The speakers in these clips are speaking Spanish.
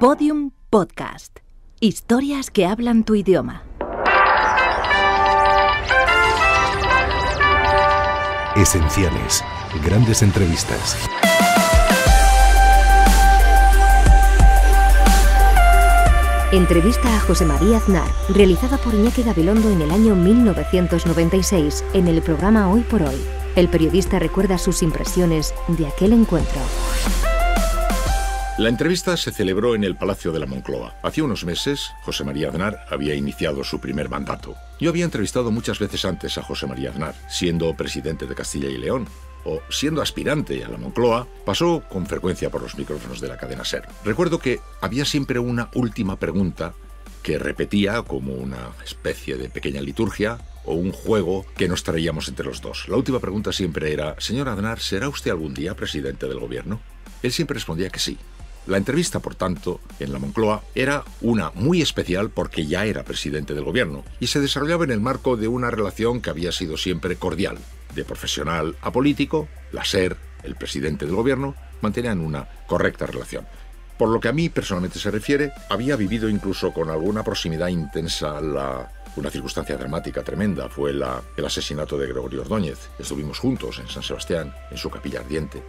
Podium Podcast. Historias que hablan tu idioma. Esenciales. Grandes entrevistas. Entrevista a José María Aznar, realizada por Iñaki Gabilondo en el año 1996 en el programa Hoy por Hoy. El periodista recuerda sus impresiones de aquel encuentro. La entrevista se celebró en el Palacio de la Moncloa. Hacía unos meses, José María Aznar había iniciado su primer mandato. Yo había entrevistado muchas veces antes a José María Aznar, siendo presidente de Castilla y León, o siendo aspirante a la Moncloa, pasó con frecuencia por los micrófonos de la cadena SER. Recuerdo que había siempre una última pregunta que repetía como una especie de pequeña liturgia o un juego que nos traíamos entre los dos. La última pregunta siempre era, señor Aznar, ¿será usted algún día presidente del gobierno? Él siempre respondía que sí, la entrevista, por tanto, en la Moncloa era una muy especial porque ya era presidente del gobierno y se desarrollaba en el marco de una relación que había sido siempre cordial. De profesional a político, la SER, el presidente del gobierno, mantenían una correcta relación. Por lo que a mí personalmente se refiere, había vivido incluso con alguna proximidad intensa una circunstancia dramática tremenda fue el asesinato de Gregorio Ordóñez. Estuvimos juntos en San Sebastián, en su capilla ardiente.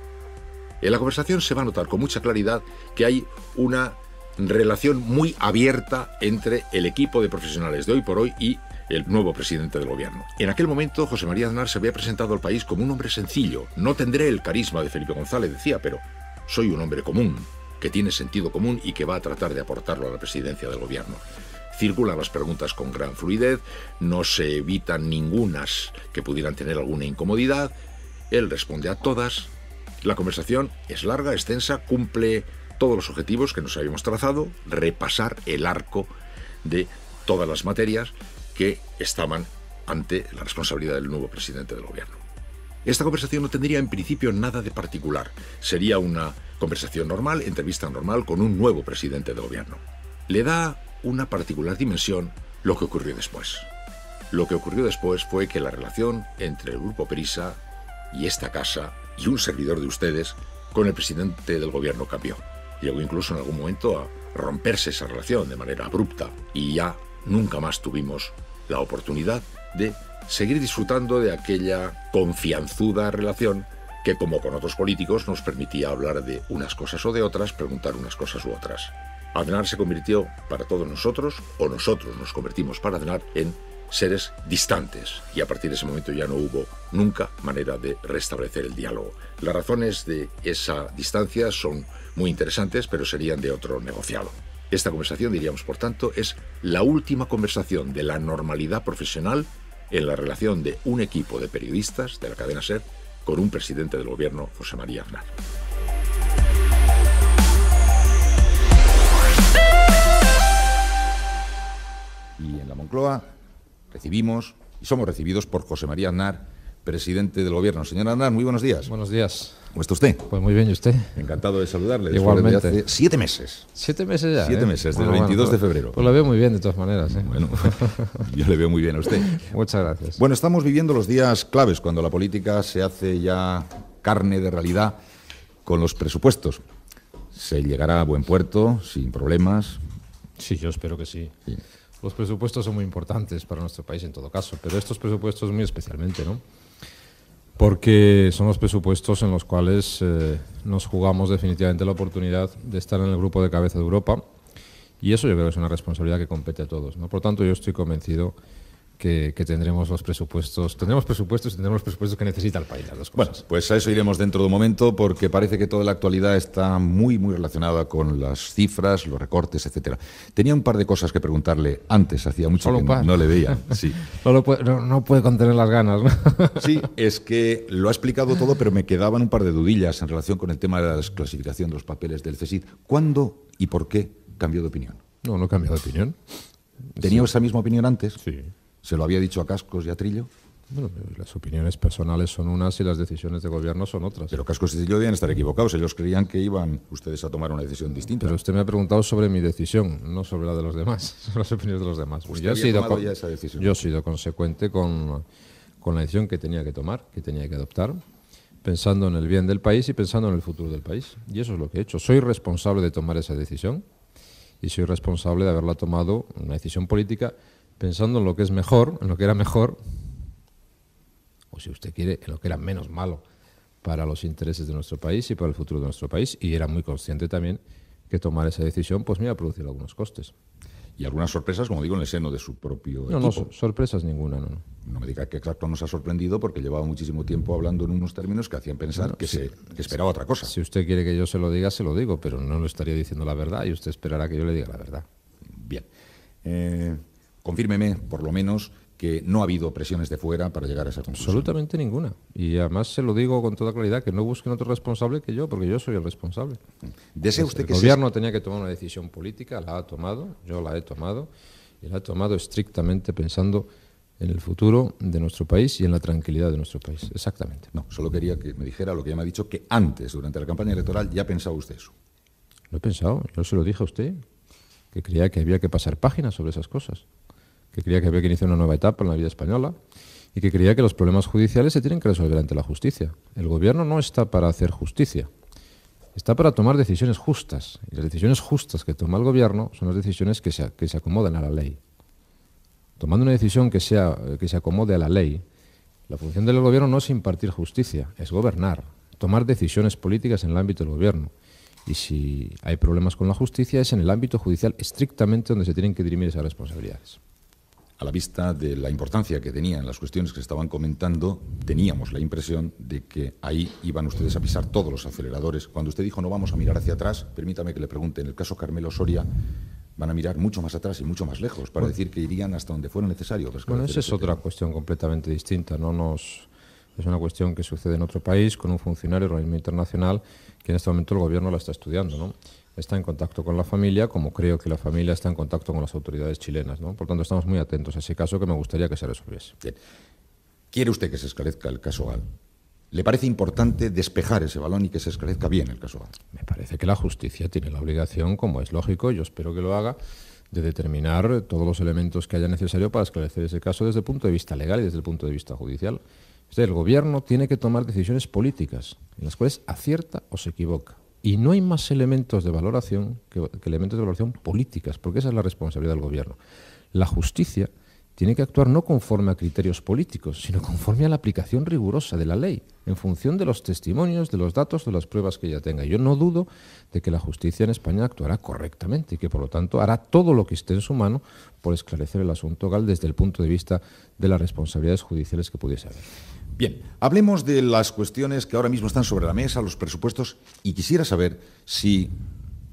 En la conversación se va a notar con mucha claridad que hay una relación muy abierta entre el equipo de profesionales de hoy por hoy y el nuevo presidente del gobierno. En aquel momento, José María Aznar se había presentado al país como un hombre sencillo. No tendré el carisma de Felipe González, decía, pero soy un hombre común, que tiene sentido común y que va a tratar de aportarlo a la presidencia del gobierno. Circulan las preguntas con gran fluidez, no se evitan ningunas que pudieran tener alguna incomodidad, él responde a todas, la conversación es larga, extensa, cumple todos los objetivos que nos habíamos trazado, repasar el arco de todas las materias que estaban ante la responsabilidad del nuevo presidente del gobierno. Esta conversación no tendría en principio nada de particular, sería una conversación normal, entrevista normal con un nuevo presidente de gobierno. Le da una particular dimensión lo que ocurrió después. Lo que ocurrió después fue que la relación entre el grupo Prisa y esta casa y un servidor de ustedes con el presidente del gobierno cambió. Llegó incluso en algún momento a romperse esa relación de manera abrupta y ya nunca más tuvimos la oportunidad de seguir disfrutando de aquella confianzuda relación que como con otros políticos nos permitía hablar de unas cosas o de otras, preguntar unas cosas u otras. Adenar se convirtió para todos nosotros, o nosotros nos convertimos para Adenar, en seres distantes y a partir de ese momento ya no hubo nunca manera de restablecer el diálogo. Las razones de esa distancia son muy interesantes, pero serían de otro negociado. Esta conversación, diríamos, por tanto, es la última conversación de la normalidad profesional en la relación de un equipo de periodistas de la cadena SER con un presidente del gobierno, José María Aznar. Y en la Moncloa recibimos y somos recibidos por José María Aznar, presidente del Gobierno. Señor Aznar, muy buenos días. Buenos días. ¿Cómo está usted? Pues muy bien, ¿y usted? Encantado de saludarle. Igualmente. siete meses. Siete meses ya. Siete ¿eh? meses, Desde el 22 de pues febrero. Pues lo veo muy bien, de todas maneras. ¿eh? Bueno, yo le veo muy bien a usted. Muchas gracias. Bueno, estamos viviendo los días claves cuando la política se hace ya carne de realidad con los presupuestos. Se llegará a buen puerto, sin problemas. Sí, yo espero que sí. sí. Los presupuestos son muy importantes para nuestro país en todo caso, pero estos presupuestos muy especialmente, ¿no? Porque son los presupuestos en los cuales eh, nos jugamos definitivamente la oportunidad de estar en el grupo de cabeza de Europa y eso yo creo que es una responsabilidad que compete a todos, ¿no? Por tanto, yo estoy convencido que, tendremos los presupuestos, tendremos presupuestos y tendremos los presupuestos que necesita el país. Las Bueno, pues a eso iremos dentro de un momento porque parece que toda la actualidad está muy, muy relacionada con las cifras, los recortes, etcétera. Tenía un par de cosas que preguntarle antes, hacía mucho tiempo que no, le veía. Sí. no, puede, contener las ganas. sí, es que lo ha explicado todo, pero me quedaban un par de dudillas en relación con el tema de la desclasificación de los papeles del CSID. ¿Cuándo y por qué cambió de opinión? No, no cambió de opinión. ¿Tenía esa misma opinión antes? Sí. ¿Se lo había dicho a Cascos y a Trillo? Bueno, eh, las opiniones personales son unas y las decisiones de gobierno son otras. Pero Cascos y Trillo debían estar equivocados. Ellos creían que iban ustedes a tomar una decisión distinta. Pero usted me ha preguntado sobre mi decisión, no sobre la de los demás, sobre las opiniones de los demás. yo, he sido yo he sido consecuente con, con la decisión que tenía que tomar, que tenía que adoptar, pensando en el bien del país y pensando en el futuro del país. Y eso es lo que he hecho. Soy responsable de tomar esa decisión y soy responsable de haberla tomado, una decisión política pensando en lo que es mejor, en lo que era mejor, o si usted quiere, en lo que era menos malo para los intereses de nuestro país y para el futuro de nuestro país, y era muy consciente también que tomar esa decisión, pues me iba a producir algunos costes. Y algunas sorpresas, como digo, en el seno de su propio no, No, sorpresas ninguna, no. No me diga que exacto nos ha sorprendido porque llevaba muchísimo tiempo hablando en unos términos que hacían pensar que, se, esperaba otra cosa. Si usted quiere que yo se lo diga, se lo digo, pero no lo estaría diciendo la verdad y usted esperará que yo le diga la verdad. Bien. Eh, confírmeme, por lo menos, que no ha habido presiones de fuera para llegar a esa conclusión. Absolutamente ninguna. Y además se lo digo con toda claridad, que no busquen otro responsable que yo, porque yo soy el responsable. usted el que gobierno tenía que tomar una decisión política, la ha tomado, yo la he tomado, y la ha tomado estrictamente pensando en el futuro de nuestro país y en la tranquilidad de nuestro país. Exactamente. No, solo quería que me dijera lo que ya me ha dicho, que antes, durante la campaña electoral, ya pensaba usted eso. Lo he pensado, yo se lo dije a usted, que creía que había que pasar páginas sobre esas cosas que creía que había que iniciar una nueva etapa en la vida española y que creía que los problemas judiciales se tienen que resolver ante la justicia. El gobierno no está para hacer justicia, está para tomar decisiones justas. Y las decisiones justas que toma el gobierno son las decisiones que se, que acomodan a la ley. Tomando una decisión que, sea, que se acomode a la ley, la función del gobierno no es impartir justicia, es gobernar, tomar decisiones políticas en el ámbito del gobierno. Y si hay problemas con la justicia, es en el ámbito judicial estrictamente donde se tienen que dirimir esas responsabilidades a la vista de la importancia que tenían las cuestiones que estaban comentando, teníamos la impresión de que ahí iban ustedes a pisar todos los aceleradores. Cuando usted dijo no vamos a mirar hacia atrás, permítame que le pregunte, en el caso Carmelo Soria, van a mirar mucho más atrás y mucho más lejos para decir que irían hasta donde fuera necesario. Bueno, esa es otra cuestión completamente distinta. No nos es una cuestión que sucede en otro país con un funcionario organismo internacional que en este momento el gobierno la está estudiando, ¿no? está en contacto con la familia, como creo que la familia está en contacto con las autoridades chilenas. ¿no? Por tanto, estamos muy atentos a ese caso que me gustaría que se resolviese. ¿Quiere usted que se esclarezca el caso Al? ¿Le parece importante despejar ese balón y que se esclarezca bien el caso Me parece que la justicia tiene la obligación, como es lógico, yo espero que lo haga, de determinar todos los elementos que haya necesario para esclarecer ese caso desde el punto de vista legal y desde el punto de vista judicial. el gobierno tiene que tomar decisiones políticas en las cuales acierta o se equivoca. Y no hay más elementos de valoración que, elementos de valoración políticas, porque esa es la responsabilidad del gobierno. La justicia tiene que actuar no conforme a criterios políticos, sino conforme a la aplicación rigurosa de la ley, en función de los testimonios, de los datos, de las pruebas que ella tenga. Yo no dudo de que la justicia en España actuará correctamente y que, por lo tanto, hará todo lo que esté en su mano por esclarecer el asunto GAL desde el punto de vista de las responsabilidades judiciales que pudiese haber. Bien, hablemos de las cuestiones que ahora mismo están sobre la mesa, los presupuestos, y quisiera saber si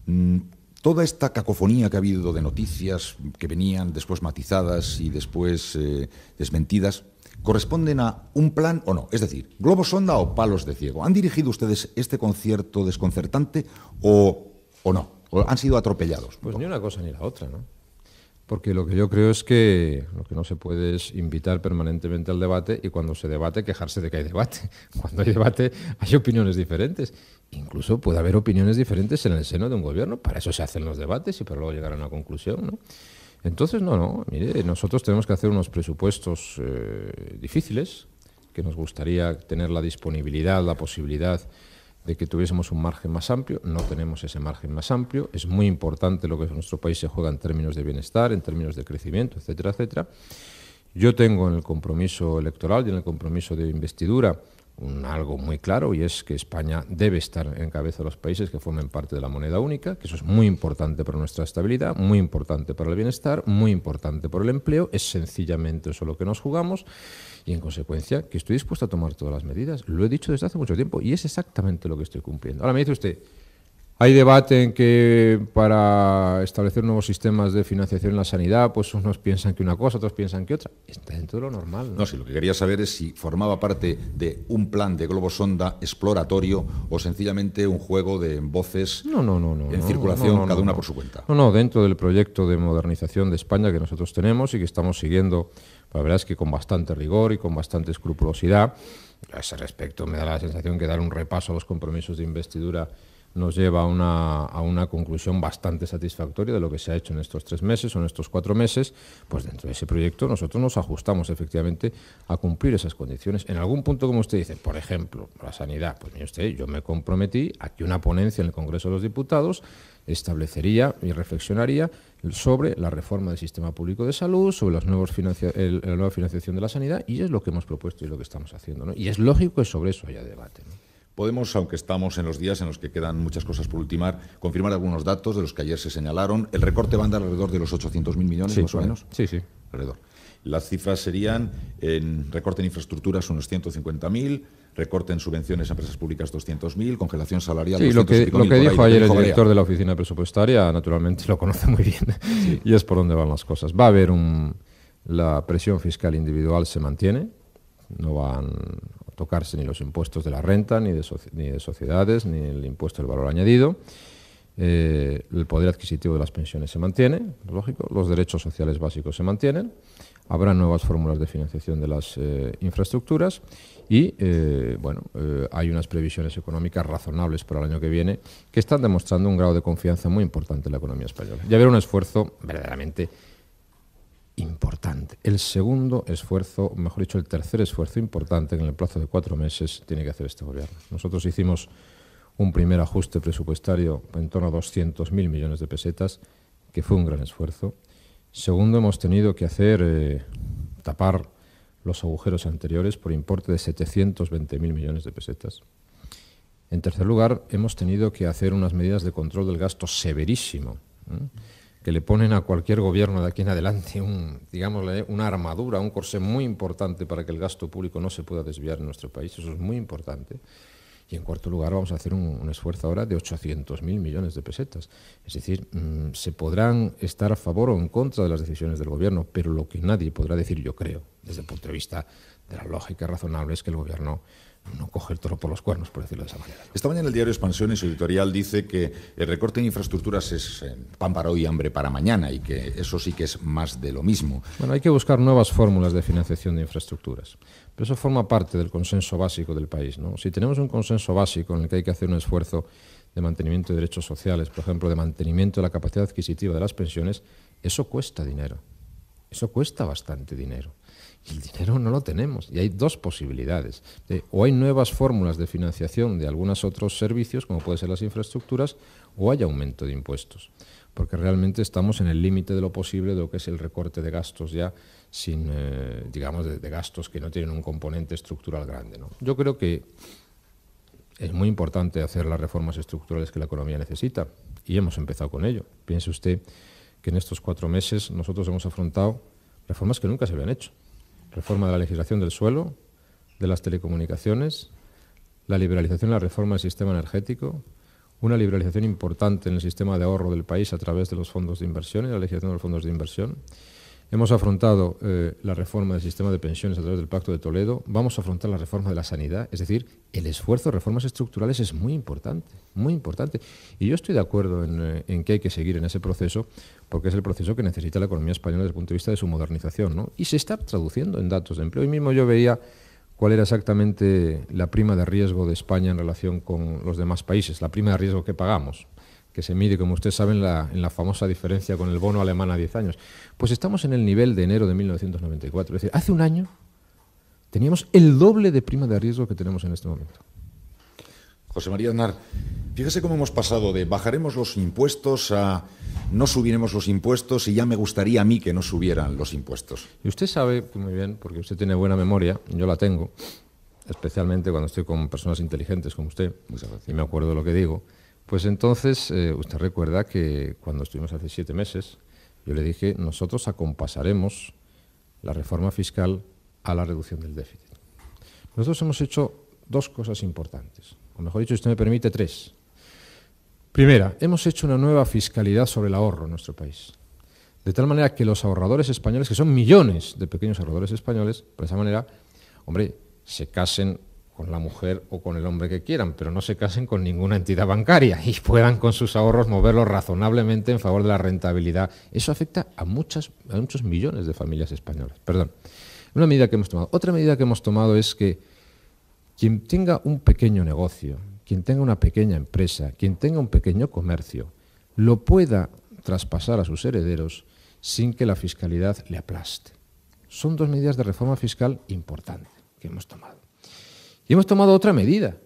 mm, toda esta cacofonía que ha habido de noticias que venían después matizadas y después eh, desmentidas, corresponden a un plan o no. Es decir, globo sonda o palos de ciego. ¿Han dirigido ustedes este concierto desconcertante o, o no? ¿O han sido atropellados? Pues ni una cosa ni la otra, ¿no? Porque lo que yo creo es que lo que no se puede es invitar permanentemente al debate y cuando se debate quejarse de que hay debate. Cuando hay debate hay opiniones diferentes. Incluso puede haber opiniones diferentes en el seno de un gobierno. Para eso se hacen los debates y para luego llegar a una conclusión. Entonces, no, no. Mire, nosotros tenemos que hacer unos presupuestos eh, difíciles, que nos gustaría tener la disponibilidad, la posibilidad de que tuviésemos un margen más amplio. No tenemos ese margen más amplio. Es muy importante lo que nuestro país se juega en términos de bienestar, en términos de crecimiento, etcétera, etcétera. Yo tengo en el compromiso electoral y en el compromiso de investidura algo muy claro y es que España debe estar en cabeza de los países que formen parte de la moneda única, que eso es muy importante para nuestra estabilidad, muy importante para el bienestar, muy importante para el empleo, es sencillamente eso lo que nos jugamos y en consecuencia que estoy dispuesto a tomar todas las medidas. Lo he dicho desde hace mucho tiempo y es exactamente lo que estoy cumpliendo. Ahora me dice usted, hay debate en que para establecer nuevos sistemas de financiación en la sanidad, pues unos piensan que una cosa, otros piensan que otra. Está dentro de lo normal. No, si lo que quería saber es si formaba parte de un plan de globo sonda exploratorio o sencillamente un juego de voces en circulación, cada una por su cuenta. No, no, dentro del proyecto de modernización de España que nosotros tenemos y que estamos siguiendo, la verdad es que con bastante rigor y con bastante escrupulosidad. A ese respecto me da la sensación que dar un repaso a los compromisos de investidura nos lleva a una, a una, conclusión bastante satisfactoria de lo que se ha hecho en estos tres meses o en estos cuatro meses, pues dentro de ese proyecto nosotros nos ajustamos efectivamente a cumplir esas condiciones. En algún punto, como usted dice, por ejemplo, la sanidad, pues mire usted, yo me comprometí a que una ponencia en el Congreso de los Diputados establecería y reflexionaría sobre la reforma del sistema público de salud, sobre las la nueva financiación de la sanidad, y es lo que hemos propuesto y lo que estamos haciendo. ¿no? Y es lógico que sobre eso haya debate. Podemos, aunque estamos en los días en los que quedan muchas cosas por ultimar, confirmar algunos datos de los que ayer se señalaron. El recorte va a andar alrededor de los 800.000 millones, más o menos. Sí, sí. Alrededor. Las cifras serían en recorte en infraestructuras unos 150.000, recorte en subvenciones a empresas públicas 200.000, congelación salarial. Sí, lo que, lo que dijo ayer el director de la oficina presupuestaria, naturalmente lo conoce muy bien y es por dónde van las cosas. Va a haber un. La presión fiscal individual se mantiene, no van tocarse ni los impuestos de la renta, ni de, ni de sociedades, ni el impuesto del valor añadido. Eh, el poder adquisitivo de las pensiones se mantiene, lógico, los derechos sociales básicos se mantienen, habrá nuevas fórmulas de financiación de las eh, infraestructuras y, eh, bueno, hay unas previsiones económicas razonables para el año que viene que están demostrando un grado de confianza muy importante en la economía española. Y habrá un esfuerzo verdaderamente importante. El segundo esfuerzo, mejor dicho, el tercer esfuerzo importante en el plazo de cuatro meses tiene que hacer este gobierno. Nosotros hicimos un primer ajuste presupuestario en torno a 200.000 millones de pesetas, que fue un gran esfuerzo. Segundo, hemos tenido que hacer eh, tapar los agujeros anteriores por importe de 720.000 millones de pesetas. En tercer lugar, hemos tenido que hacer unas medidas de control del gasto severísimo. ¿eh? que le ponen a cualquier gobierno de aquí en adelante un, digámosle, una armadura, un corsé muy importante para que el gasto público no se pueda desviar en nuestro país. Eso es muy importante. Y en cuarto lugar, vamos a hacer un, esfuerzo ahora de 800.000 millones de pesetas. Es decir, mm, se podrán estar a favor o en contra de las decisiones del Gobierno, pero lo que nadie podrá decir, yo creo, desde el punto de vista de la lógica razonable, es que el Gobierno no coge el toro por los cuernos, por decirlo de esa manera. Esta mañana el diario Expansión en su editorial dice que el recorte en infraestructuras es eh, pan para hoy y hambre para mañana y que eso sí que es más de lo mismo. Bueno, hay que buscar nuevas fórmulas de financiación de infraestructuras, pero eso forma parte del consenso básico del país. ¿no? Si tenemos un consenso básico en el que hay que hacer un esfuerzo de mantenimiento de derechos sociales, por ejemplo, de mantenimiento de la capacidad adquisitiva de las pensiones, eso cuesta dinero. Eso cuesta bastante dinero el dinero no lo tenemos. Y hay dos posibilidades. Eh, o hay nuevas fórmulas de financiación de algunos otros servicios, como pueden ser las infraestructuras, o hay aumento de impuestos. Porque realmente estamos en el límite de lo posible de lo que es el recorte de gastos ya, sin, eh, digamos, de, gastos que no tienen un componente estructural grande. Yo creo que es muy importante hacer las reformas estructurales que la economía necesita. Y hemos empezado con ello. Piense usted que en estos cuatro meses nosotros hemos afrontado reformas que nunca se habían hecho reforma de la legislación del suelo, de las telecomunicaciones, la liberalización y la reforma del sistema energético, una liberalización importante en el sistema de ahorro del país a través de los fondos de inversión y la legislación de los fondos de inversión Hemos afrontado eh, la reforma del sistema de pensiones a través del Pacto de Toledo, vamos a afrontar la reforma de la sanidad, es decir, el esfuerzo de reformas estructurales es muy importante, muy importante. Y yo estoy de acuerdo en, eh, que hay que seguir en ese proceso, porque es el proceso que necesita la economía española desde el punto de vista de su modernización, Y se está traduciendo en datos de empleo. Hoy mismo yo veía cuál era exactamente la prima de riesgo de España en relación con los demás países, la prima de riesgo que pagamos que se mide, como ustedes saben, la, en la famosa diferencia con el bono alemán a 10 años. Pues estamos en el nivel de enero de 1994. Es decir, hace un año teníamos el doble de prima de riesgo que tenemos en este momento. José María Aznar, fíjese cómo hemos pasado de bajaremos los impuestos a no subiremos los impuestos y ya me gustaría a mí que no subieran los impuestos. Y usted sabe pues, muy bien, porque usted tiene buena memoria, yo la tengo, especialmente cuando estoy con personas inteligentes como usted, y me acuerdo de lo que digo, pues entonces, eh, usted recuerda que cuando estuvimos hace siete meses, yo le dije, nosotros acompasaremos la reforma fiscal a la reducción del déficit. Nosotros hemos hecho dos cosas importantes, o mejor dicho, si usted me permite, tres. Primera, hemos hecho una nueva fiscalidad sobre el ahorro en nuestro país. De tal manera que los ahorradores españoles, que son millones de pequeños ahorradores españoles, por esa manera, hombre, se casen con la mujer o con el hombre que quieran, pero no se casen con ninguna entidad bancaria y puedan con sus ahorros moverlos razonablemente en favor de la rentabilidad. Eso afecta a, muchas, a muchos millones de familias españolas. Perdón. Una medida que hemos tomado. Otra medida que hemos tomado es que quien tenga un pequeño negocio, quien tenga una pequeña empresa, quien tenga un pequeño comercio, lo pueda traspasar a sus herederos sin que la fiscalidad le aplaste. Son dos medidas de reforma fiscal importantes que hemos tomado. Y hemos tomado otra medida,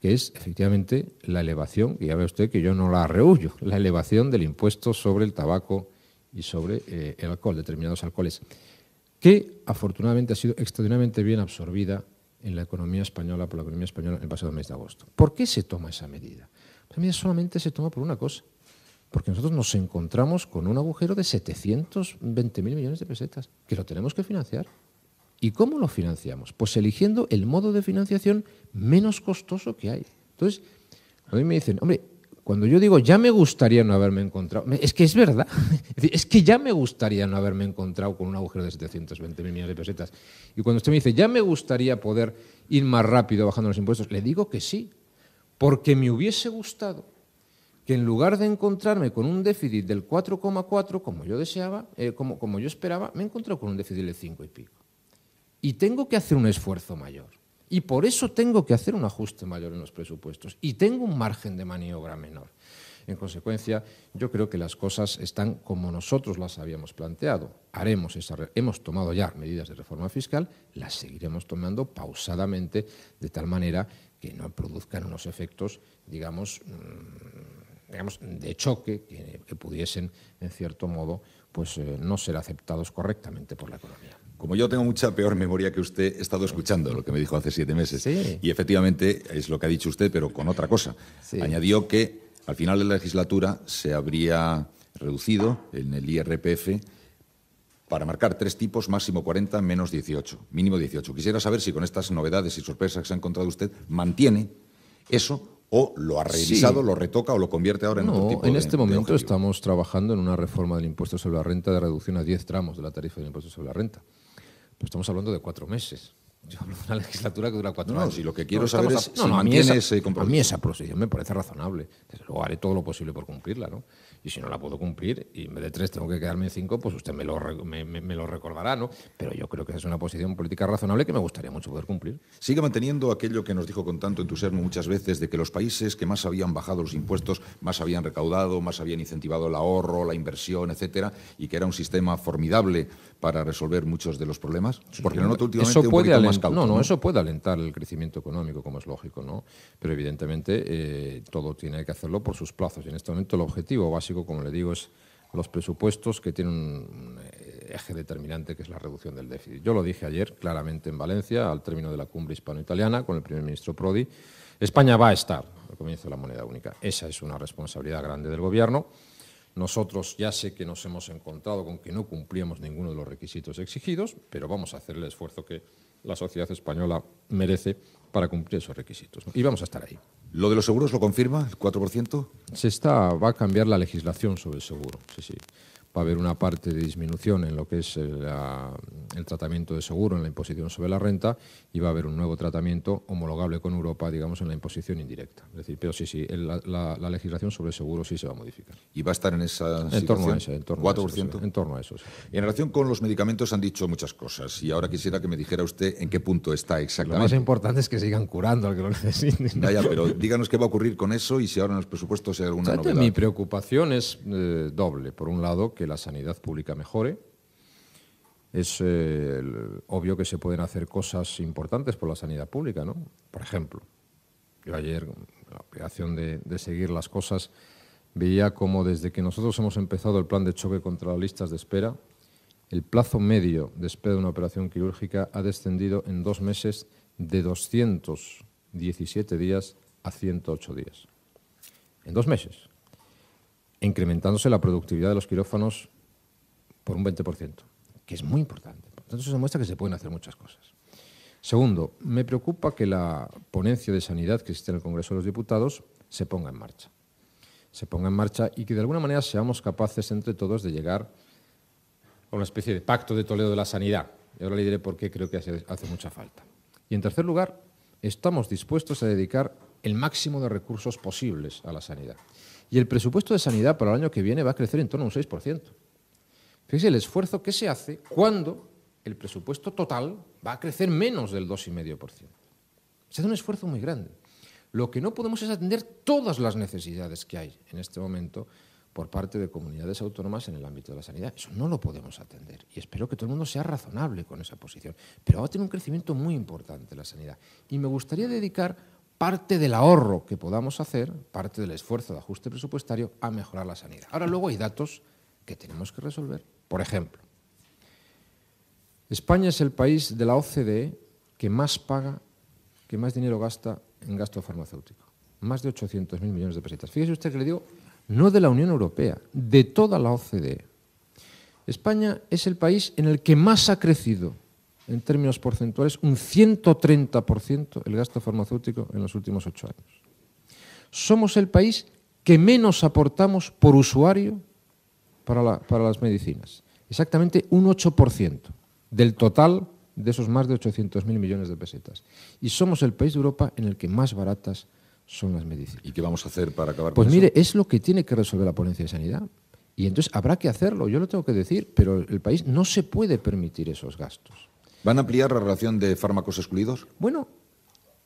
que es efectivamente la elevación, y ya ve usted que yo no la rehuyo, la elevación del impuesto sobre el tabaco y sobre eh, el alcohol, determinados alcoholes, que afortunadamente ha sido extraordinariamente bien absorbida en la economía española, por la economía española en el pasado mes de agosto. ¿Por qué se toma esa medida? Esa medida solamente se toma por una cosa, porque nosotros nos encontramos con un agujero de 720.000 millones de pesetas, que lo tenemos que financiar. ¿Y cómo lo financiamos? Pues eligiendo el modo de financiación menos costoso que hay. Entonces, a mí me dicen, hombre, cuando yo digo ya me gustaría no haberme encontrado, es que es verdad, es que ya me gustaría no haberme encontrado con un agujero de 720 mil millones de pesetas. Y cuando usted me dice ya me gustaría poder ir más rápido bajando los impuestos, le digo que sí, porque me hubiese gustado que en lugar de encontrarme con un déficit del 4,4, como yo deseaba, eh, como, como yo esperaba, me he con un déficit del 5 y pico y tengo que hacer un esfuerzo mayor. Y por eso tengo que hacer un ajuste mayor en los presupuestos y tengo un margen de maniobra menor. En consecuencia, yo creo que las cosas están como nosotros las habíamos planteado. Haremos esa, hemos tomado ya medidas de reforma fiscal, las seguiremos tomando pausadamente de tal manera que no produzcan unos efectos, digamos, mm, digamos de choque que, pudiesen, en cierto modo, pues eh, no ser aceptados correctamente por la economía. Como yo tengo mucha peor memoria que usted, he estado escuchando lo que me dijo hace siete meses. Y efectivamente es lo que ha dicho usted, pero con otra cosa. Añadió que al final de la legislatura se habría reducido en el IRPF para marcar tres tipos, máximo 40, menos 18, mínimo 18. Quisiera saber si con estas novedades y sorpresas que se ha encontrado usted mantiene eso o lo ha revisado, lo retoca o lo convierte ahora en otro tipo en este momento estamos trabajando en una reforma del impuesto sobre la renta de reducción a 10 tramos de la tarifa del impuesto sobre la renta estamos hablando de cuatro meses. Yo hablo de una legislatura que dura cuatro años. Y lo que quiero saber es a, si ese compromiso. A mí esa posición me parece razonable. Desde luego haré todo lo posible por cumplirla, ¿no? Y si no la puedo cumplir y en vez de tres tengo que quedarme en cinco, pues usted me lo, recordará, ¿no? Pero yo creo que esa es una posición política razonable que me gustaría mucho poder cumplir. Sigue manteniendo aquello que nos dijo con tanto entusiasmo muchas veces de que los países que más habían bajado los impuestos, más habían recaudado, más habían incentivado el ahorro, la inversión, etcétera, y que era un sistema formidable para resolver muchos de los problemas. Porque no noto últimamente Eso puede no, no, eso puede alentar el crecimiento económico, como es lógico, ¿no? Pero evidentemente eh, todo tiene que hacerlo por sus plazos. Y en este momento el objetivo básico, como le digo, es los presupuestos que tienen un eh, eje determinante que es la reducción del déficit. Yo lo dije ayer claramente en Valencia, al término de la cumbre hispano-italiana con el primer ministro Prodi. España va a estar al comienzo de la moneda única. Esa es una responsabilidad grande del Gobierno. Nosotros ya sé que nos hemos encontrado con que no cumplíamos ninguno de los requisitos exigidos, pero vamos a hacer el esfuerzo que la sociedad española merece para cumplir esos requisitos. Y vamos a estar ahí. ¿Lo de los seguros lo confirma el 4%? Se está, va a cambiar la legislación sobre el seguro, sí, sí va a haber una parte de disminución en lo que es eh, el, tratamiento de seguro en la imposición sobre la renta y va a haber un nuevo tratamiento homologable con Europa, digamos, en la imposición indirecta. Es decir, pero sí, sí, la, legislación sobre seguro sí se va a modificar. ¿Y va a estar en esa en torno a eso. en torno 4%? eso, en torno a eso, En relación con los medicamentos han dicho muchas cosas y ahora quisiera que me dijera usted en qué punto está exactamente. Lo más importante es que sigan curando al que lo necesiten. pero díganos qué va a ocurrir con eso y si ahora en los presupuestos hay alguna novedad. Mi preocupación es eh, doble. Por un lado, que la sanidad pública mejore. Es eh, obvio que se pueden hacer cosas importantes por la sanidad pública, ¿no? Por ejemplo, yo ayer, la obligación de, seguir las cosas, veía como desde que nosotros hemos empezado el plan de choque contra las listas de espera, el plazo medio de espera de una operación quirúrgica ha descendido en dos meses de 217 días a 108 días. En dos meses incrementándose la productividad de los quirófanos por un 20%, que es muy importante. Por tanto, eso demuestra que se pueden hacer muchas cosas. Segundo, me preocupa que la ponencia de sanidad que existe en el Congreso de los Diputados se ponga en marcha. Se ponga en marcha y que de alguna manera seamos capaces entre todos de llegar a una especie de pacto de Toledo de la sanidad. Y ahora le diré por qué creo que hace mucha falta. Y en tercer lugar, estamos dispuestos a dedicar el máximo de recursos posibles a la sanidad. Y el presupuesto de sanidad para el año que viene va a crecer en torno a un 6%. Fíjese el esfuerzo que se hace cuando el presupuesto total va a crecer menos del 2,5%. Se hace un esfuerzo muy grande. Lo que no podemos es atender todas las necesidades que hay en este momento por parte de comunidades autónomas en el ámbito de la sanidad. Eso no lo podemos atender. Y espero que todo el mundo sea razonable con esa posición. Pero va a tener un crecimiento muy importante la sanidad. Y me gustaría dedicar parte del ahorro que podamos hacer, parte del esfuerzo de ajuste presupuestario a mejorar la sanidad. Ahora luego hay datos que tenemos que resolver. Por ejemplo, España es el país de la OCDE que más paga, que más dinero gasta en gasto farmacéutico. Más de 800.000 millones de pesetas. Fíjese usted que le digo, no de la Unión Europea, de toda la OCDE. España es el país en el que más ha crecido en términos porcentuales un 130% el gasto farmacéutico en los últimos ocho años. Somos el país que menos aportamos por usuario para, las medicinas, exactamente un 8% del total de esos más de 800.000 millones de pesetas. Y somos el país de Europa en el que más baratas son las medicinas. ¿Y qué vamos a hacer para acabar pues con eso? Pues mire, es lo que tiene que resolver la ponencia de sanidad. Y entonces habrá que hacerlo, yo lo tengo que decir, pero el país no se puede permitir esos gastos. ¿Van a ampliar la relación de fármacos excluidos? Bueno,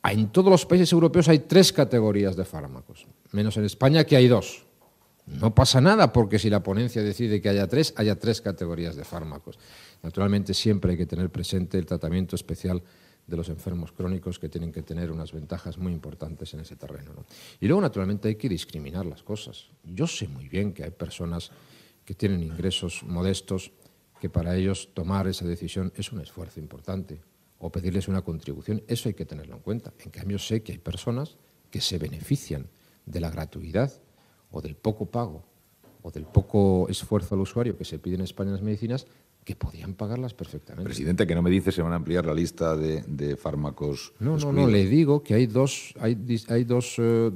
en todos los países europeos hay tres categorías de fármacos, menos en España que hay dos. No pasa nada porque si la ponencia decide que haya tres, haya tres categorías de fármacos. Naturalmente siempre hay que tener presente el tratamiento especial de los enfermos crónicos que tienen que tener unas ventajas muy importantes en ese terreno. Y luego, naturalmente, hay que discriminar las cosas. Yo sé muy bien que hay personas que tienen ingresos modestos que para ellos tomar esa decisión es un esfuerzo importante o pedirles una contribución, eso hay que tenerlo en cuenta. En cambio, sé que hay personas que se benefician de la gratuidad o del poco pago o del poco esfuerzo al usuario que se pide en España en las medicinas que podían pagarlas perfectamente. Presidente, que no me dice se van a ampliar la lista de, fármacos. No, no, no, le digo que hay dos, hay, eh,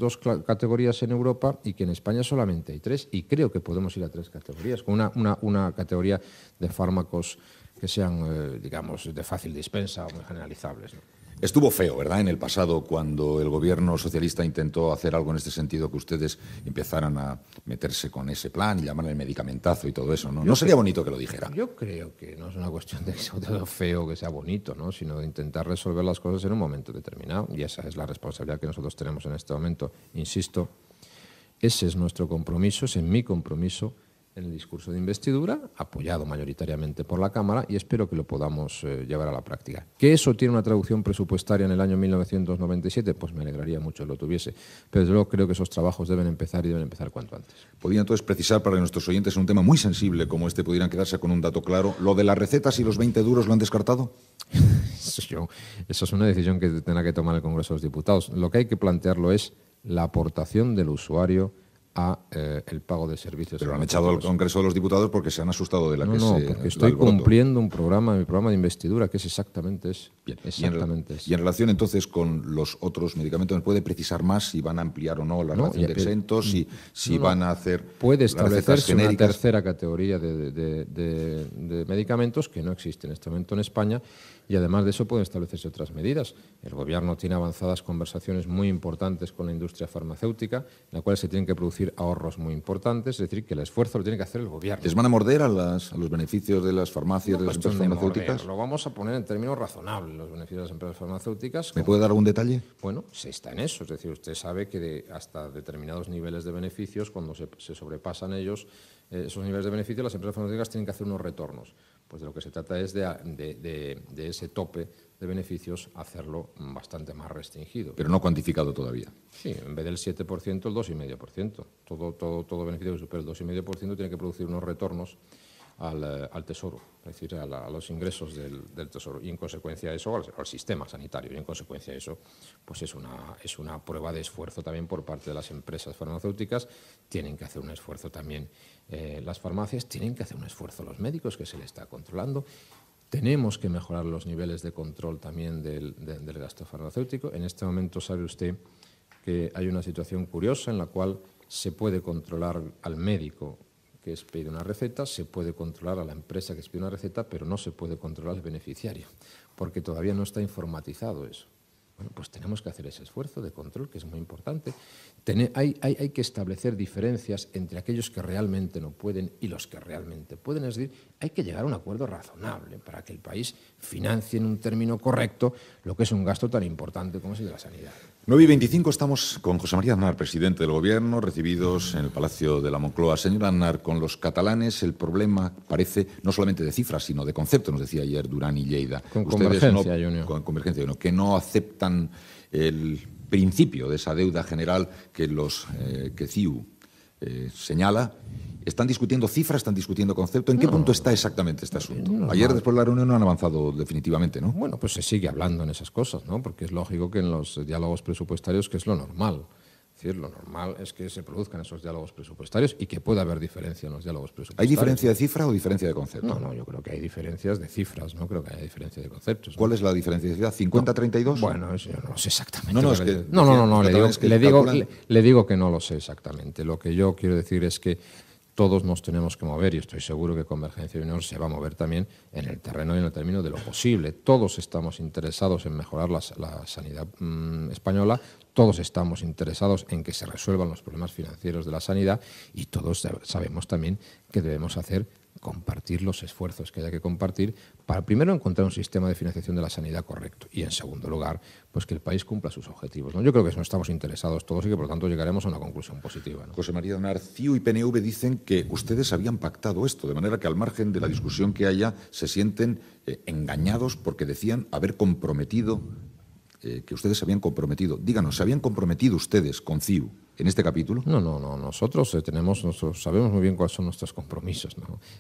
categorías en Europa y que en España solamente hay tres, y creo que podemos ir a tres categorías, con una, una, categoría de fármacos que sean, eh, digamos, de fácil dispensa o generalizables. Estuvo feo, ¿verdad? En el pasado, cuando el gobierno socialista intentó hacer algo en este sentido, que ustedes empezaran a meterse con ese plan y llamarle medicamentazo y todo eso, ¿no? no sería bonito que lo dijera. Yo creo que no es una cuestión de que sea todo feo, que sea bonito, ¿no? Sino de intentar resolver las cosas en un momento determinado. Y esa es la responsabilidad que nosotros tenemos en este momento. Insisto, ese es nuestro compromiso, ese es mi compromiso en el discurso de investidura, apoyado mayoritariamente por la Cámara, y espero que lo podamos eh, llevar a la práctica. ¿Que eso tiene una traducción presupuestaria en el año 1997? Pues me alegraría mucho que lo tuviese, pero desde creo que esos trabajos deben empezar y deben empezar cuanto antes. ¿Podrían entonces precisar para que nuestros oyentes en un tema muy sensible como este pudieran quedarse con un dato claro. ¿Lo de las recetas y los 20 duros lo han descartado? eso, es una decisión que tendrá que tomar el Congreso de los Diputados. Lo que hay que plantearlo es la aportación del usuario a eh, el pago de servicios. Pero lo han echado al Congreso de los Diputados porque se han asustado de la que que no, porque estoy cumpliendo un programa, mi programa de investidura, que es exactamente eso. Exactamente y, en, relación entonces con los otros medicamentos, puede precisar más si van a ampliar o no la relación de exentos, si, van a hacer Puede establecerse una tercera categoría de, de medicamentos que no existe en este momento en España y además de eso pueden establecerse otras medidas. El Gobierno tiene avanzadas conversaciones muy importantes con la industria farmacéutica, en la cual se tienen que producir ahorros muy importantes, es decir, que el esfuerzo lo tiene que hacer el Gobierno. ¿Les van a morder a, los beneficios de las farmacias, de las empresas farmacéuticas? lo vamos a poner en términos razonables, los beneficios de las empresas farmacéuticas. ¿Me puede dar algún detalle? Bueno, se está en eso, es decir, usted sabe que hasta determinados niveles de beneficios, cuando se, sobrepasan ellos, eh, esos niveles de beneficios, las empresas farmacéuticas tienen que hacer unos retornos pues de lo que se trata es de, de, ese tope de beneficios hacerlo bastante más restringido. Pero no cuantificado todavía. Sí, en vez del 7%, el 2,5%. Todo, todo, todo beneficio que supera el 2,5% tiene que producir unos retornos eh, al, tesoro, es decir, a, los ingresos del, tesoro y en consecuencia de eso al, sistema sanitario y en consecuencia de eso pues es una, es una prueba de esfuerzo también por parte de las empresas farmacéuticas, tienen que hacer un esfuerzo también eh, las farmacias, tienen que hacer un esfuerzo los médicos que se les está controlando tenemos que mejorar los niveles de control también del, gasto farmacéutico. En este momento sabe usted que hay una situación curiosa en la cual se puede controlar al médico que expide una receta, se puede controlar a la empresa que expide una receta, pero no se puede controlar al beneficiario, porque todavía no está informatizado eso. Bueno, pues tenemos que hacer ese esfuerzo de control, que es muy importante. hay, hay, que establecer diferencias entre aquellos que realmente no pueden y los que realmente pueden. Es decir, hay que llegar a un acuerdo razonable para que el país financie en un término correcto lo que es un gasto tan importante como es el de la sanidad. 9 y 25 estamos con José María Aznar, presidente del Gobierno, recibidos en el Palacio de la Moncloa. Señor Aznar, con los catalanes el problema parece no solamente de cifras, sino de concepto, nos decía ayer Durán y Lleida. Con convergencia, no, Con convergencia, que no aceptan el principio de esa deuda general que, los, eh, que CIU eh, señala están discutiendo cifras, están discutiendo concepto. ¿En qué punto está exactamente este asunto? Ayer, después de la reunión, no han avanzado definitivamente, ¿no? Bueno, pues se sigue hablando en esas cosas, ¿no? Porque es lógico que en los diálogos presupuestarios, que es lo normal, es decir, lo normal es que se produzcan esos diálogos presupuestarios y que pueda haber diferencia en los diálogos presupuestarios. ¿Hay diferencia de cifra o diferencia de concepto? No, no, yo creo que hay diferencias de cifras, no creo que haya diferencia de conceptos. ¿Cuál es la diferencia de cifra? ¿50-32? bueno, yo no lo sé exactamente. No, no, no, no, le, digo, le, digo, que no lo sé exactamente. Lo que yo quiero decir es que todos nos tenemos que mover, y estoy seguro que Convergencia Unión se va a mover también en el terreno y en el término de lo posible. Todos estamos interesados en mejorar la, sanidad mm, española, todos estamos interesados en que se resuelvan los problemas financieros de la sanidad y todos sabemos también que debemos hacer compartir los esfuerzos que haya que compartir para primero encontrar un sistema de financiación de la sanidad correcto y en segundo lugar pues que el país cumpla sus objetivos. ¿no? Yo creo que no estamos interesados todos y que por lo tanto llegaremos a una conclusión positiva. José María Donar, CIU y PNV dicen que ustedes habían pactado esto, de manera que al margen de la discusión que haya se sienten eh, engañados porque decían haber comprometido, eh, que ustedes se habían comprometido. Díganos, ¿se habían comprometido ustedes con CIU? en este capítulo? No, no, no. Nosotros eh, tenemos, nosotros sabemos muy bien cuáles son nuestros compromisos.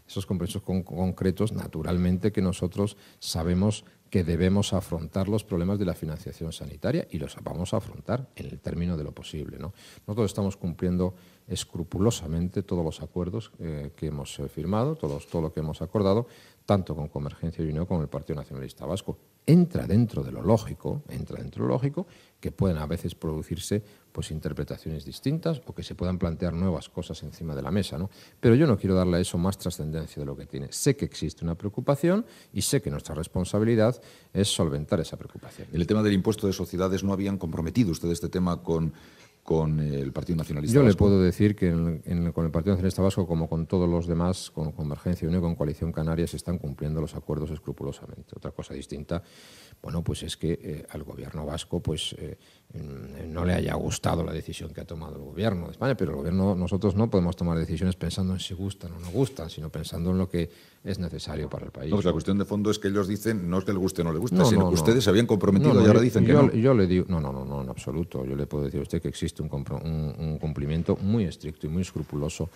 Esos compromisos concretos, naturalmente que nosotros sabemos que debemos afrontar los problemas de la financiación sanitaria y los vamos a afrontar en el término de lo posible. ¿no? Nosotros estamos cumpliendo escrupulosamente todos los acuerdos eh, que hemos eh, firmado, todos, todo lo que hemos acordado, tanto con Convergencia y Unión como con el Partido Nacionalista Vasco entra dentro de lo lógico, entra dentro de lo lógico, que pueden a veces producirse pues interpretaciones distintas o que se puedan plantear nuevas cosas encima de la mesa, ¿no? Pero yo no quiero darle a eso más trascendencia de lo que tiene. Sé que existe una preocupación y sé que nuestra responsabilidad es solventar esa preocupación. En el tema del impuesto de sociedades no habían comprometido ustedes este tema con con el Partido Nacionalista Yo le puedo decir que con el Partido Nacionalista Vasco, como con todos los demás, con Convergencia y con Coalición Canaria, se están cumpliendo los acuerdos escrupulosamente. Otra cosa distinta, bueno, pues es que eh, al gobierno vasco pues eh, mm, no le haya gustado la decisión que ha tomado el gobierno de España, pero el gobierno, nosotros no podemos tomar decisiones pensando en si gustan o no gustan, sino pensando en lo que es necesario para el país. Pues la cuestión de fondo es que ellos dicen, no es que le guste o no le guste, sino que ustedes se habían comprometido y ahora dicen que no. Yo le digo, no, no, no, no, en absoluto. Yo le puedo decir a usted que existe un cumplimiento muy estricto y muy escrupuloso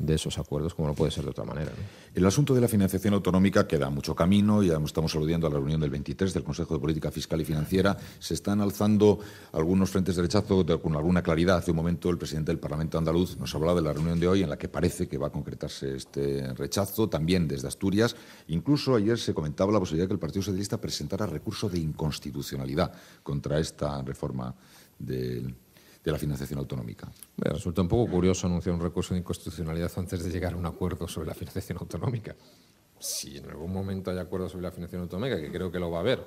de esos acuerdos, como no puede ser de otra manera. El asunto de la financiación autonómica queda mucho camino, ya estamos aludiendo a la reunión del 23 del Consejo de Política Fiscal y Financiera, se están alzando algunos frentes de rechazo de, con alguna claridad. Hace un momento el presidente del Parlamento andaluz nos hablaba de la reunión de hoy en la que parece que va a concretarse este rechazo, también desde Asturias. Incluso ayer se comentaba la posibilidad de que el Partido Socialista presentara recurso de inconstitucionalidad contra esta reforma del de la financiación autonómica. resulta un poco curioso anunciar un recurso de inconstitucionalidad antes de llegar a un acuerdo sobre la financiación autonómica. Si en algún momento hay acuerdo sobre la financiación autonómica, que creo que lo va a haber,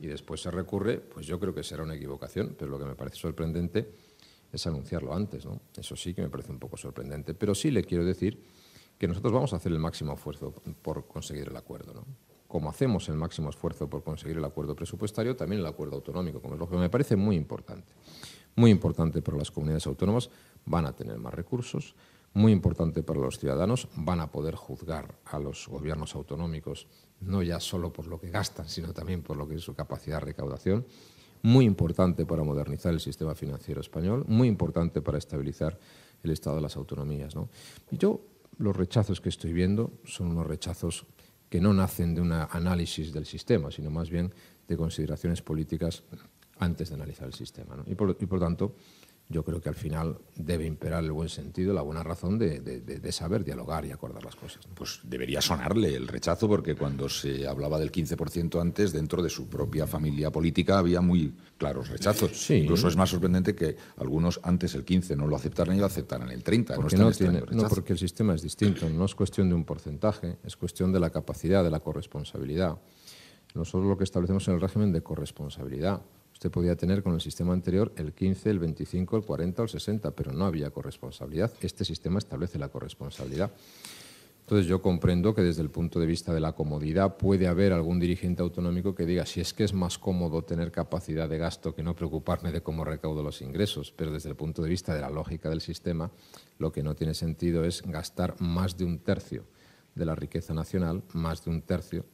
y después se recurre, pues yo creo que será una equivocación, pero lo que me parece sorprendente es anunciarlo antes, ¿no? Eso sí que me parece un poco sorprendente, pero sí le quiero decir que nosotros vamos a hacer el máximo esfuerzo por conseguir el acuerdo, ¿no? Como hacemos el máximo esfuerzo por conseguir el acuerdo presupuestario, también el acuerdo autonómico, como es lo que me parece muy importante muy importante para las comunidades autónomas, van a tener más recursos, muy importante para los ciudadanos, van a poder juzgar a los gobiernos autonómicos no ya solo por lo que gastan, sino también por lo que es su capacidad de recaudación, muy importante para modernizar el sistema financiero español, muy importante para estabilizar el estado de las autonomías. Y yo los rechazos que estoy viendo son unos rechazos que no nacen de un análisis del sistema, sino más bien de consideraciones políticas antes de analizar el sistema. Y, por, por, tanto, yo creo que al final debe imperar el buen sentido, la buena razón de, saber dialogar y acordar las cosas. Pues debería sonarle el rechazo, porque cuando se hablaba del 15% antes, dentro de su propia familia política había muy claros rechazos. Incluso es más sorprendente que algunos antes el 15 no lo aceptaran y lo aceptaran el 30. no, no, este porque el sistema es distinto, no es cuestión de un porcentaje, es cuestión de la capacidad, de la corresponsabilidad. Nosotros lo que establecemos en el régimen de corresponsabilidad Usted podía tener con el sistema anterior el 15, el 25, el 40 o el 60, pero no había corresponsabilidad. Este sistema establece la corresponsabilidad. Entonces yo comprendo que desde el punto de vista de la comodidad puede haber algún dirigente autonómico que diga si es que es más cómodo tener capacidad de gasto que no preocuparme de cómo recaudo los ingresos, pero desde el punto de vista de la lógica del sistema lo que no tiene sentido es gastar más de un tercio de la riqueza nacional, más de un tercio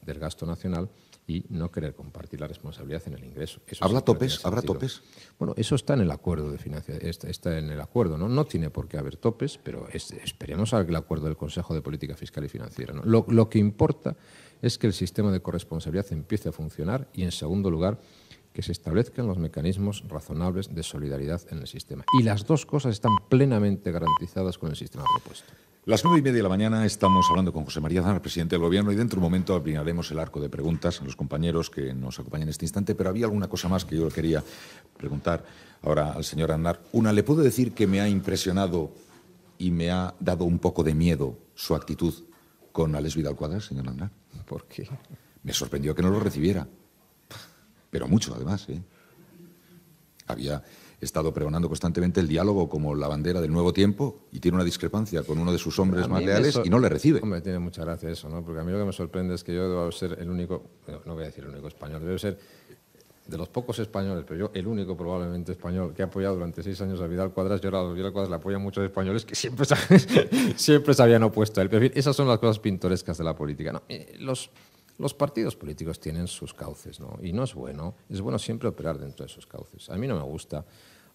del gasto nacional y no querer compartir la responsabilidad en el ingreso. Eso ¿Habrá topes? topes? Bueno, eso está en el acuerdo de financiación, está, en el acuerdo, ¿no? No tiene por qué haber topes, pero esperemos al acuerdo del Consejo de Política Fiscal y Financiera. lo que importa es que el sistema de corresponsabilidad empiece a funcionar y, en segundo lugar, que se establezcan los mecanismos razonables de solidaridad en el sistema. Y las dos cosas están plenamente garantizadas con el sistema propuesto. Las nueve y media de la mañana estamos hablando con José María Zanar, presidente del Gobierno, y dentro de un momento abriremos el arco de preguntas a los compañeros que nos acompañan en este instante, pero había alguna cosa más que yo quería preguntar ahora al señor Aznar. Una, le puedo decir que me ha impresionado y me ha dado un poco de miedo su actitud con Alex Vidal Cuadras, señor Aznar. ¿Por qué? Me sorprendió que no lo recibiera pero mucho además. ¿eh? Había estado pregonando constantemente el diálogo como la bandera del nuevo tiempo y tiene una discrepancia con uno de sus hombres más leales y no le recibe. Hombre, tiene mucha gracia eso, ¿no? Porque a mí lo que me sorprende es que yo debo ser el único, no voy a decir el único español, debo ser de los pocos españoles, pero yo el único probablemente español que ha apoyado durante seis años a Vidal Cuadras, yo a Vidal Cuadras la apoyan muchos españoles que siempre, siempre se habían opuesto a él. Pero esas son las cosas pintorescas de la política. ¿no? Eh, los los partidos políticos tienen sus cauces, ¿no? Y no es bueno, es bueno siempre operar dentro de esos cauces. A mí no me gusta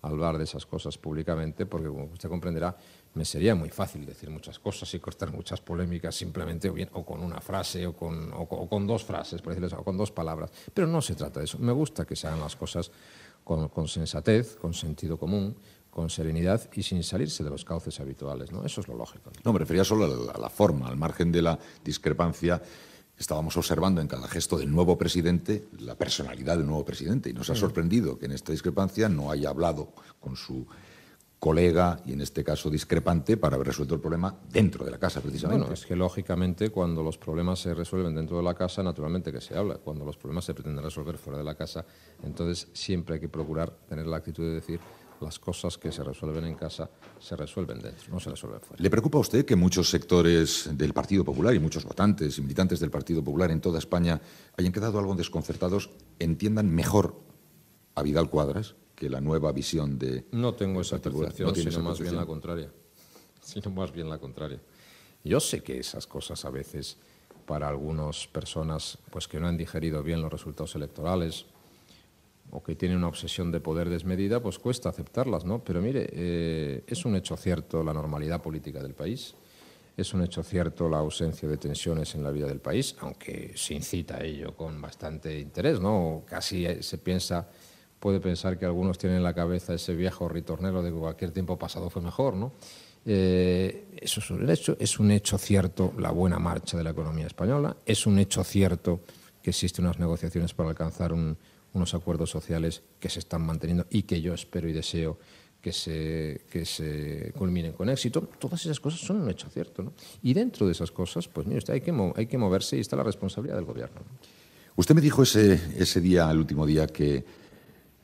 hablar de esas cosas públicamente porque, como usted comprenderá, me sería muy fácil decir muchas cosas y cortar muchas polémicas simplemente o, con una frase o con, dos frases, por decirles, o con dos palabras. Pero no se trata de eso. Me gusta que se hagan las cosas con, sensatez, con sentido común, con serenidad y sin salirse de los cauces habituales. ¿no? Eso es lo lógico. No, me refería solo a la forma, al margen de la discrepancia estábamos observando en cada gesto del nuevo presidente la personalidad del nuevo presidente. Y nos ha sorprendido que en esta discrepancia no haya hablado con su colega y en este caso discrepante para haber resuelto el problema dentro de la casa precisamente. Bueno, es que lógicamente cuando los problemas se resuelven dentro de la casa, naturalmente que se habla. Cuando los problemas se pretenden resolver fuera de la casa, entonces siempre hay que procurar tener la actitud de decir las cosas que se resuelven en casa se resuelven dentro, no se resuelven fuera. ¿Le preocupa a usted que muchos sectores del Partido Popular y muchos votantes y militantes del Partido Popular en toda España hayan quedado algo desconcertados, entiendan mejor a Vidal Cuadras que la nueva visión de... No tengo esa percepción, sino más bien la contraria. Sino más bien la contraria. Yo sé que esas cosas a veces para algunas personas pues que no han digerido bien los resultados electorales, o que tiene una obsesión de poder desmedida, pues cuesta aceptarlas, ¿no? Pero mire, eh, es un hecho cierto la normalidad política del país, es un hecho cierto la ausencia de tensiones en la vida del país, aunque se incita a ello con bastante interés, ¿no? Casi eh, se piensa, puede pensar que algunos tienen en la cabeza ese viejo ritornero de que cualquier tiempo pasado fue mejor, ¿no? Eh, eso es un hecho, es un hecho cierto la buena marcha de la economía española, es un hecho cierto que existen unas negociaciones para alcanzar un unos acuerdos sociales que se están manteniendo y que yo espero y deseo que se, se culminen con éxito. Todas esas cosas son un hecho cierto. ¿no? Y dentro de esas cosas, pues mire usted, hay que, hay que moverse y está la responsabilidad del gobierno. Usted me dijo ese, ese día, el último día, que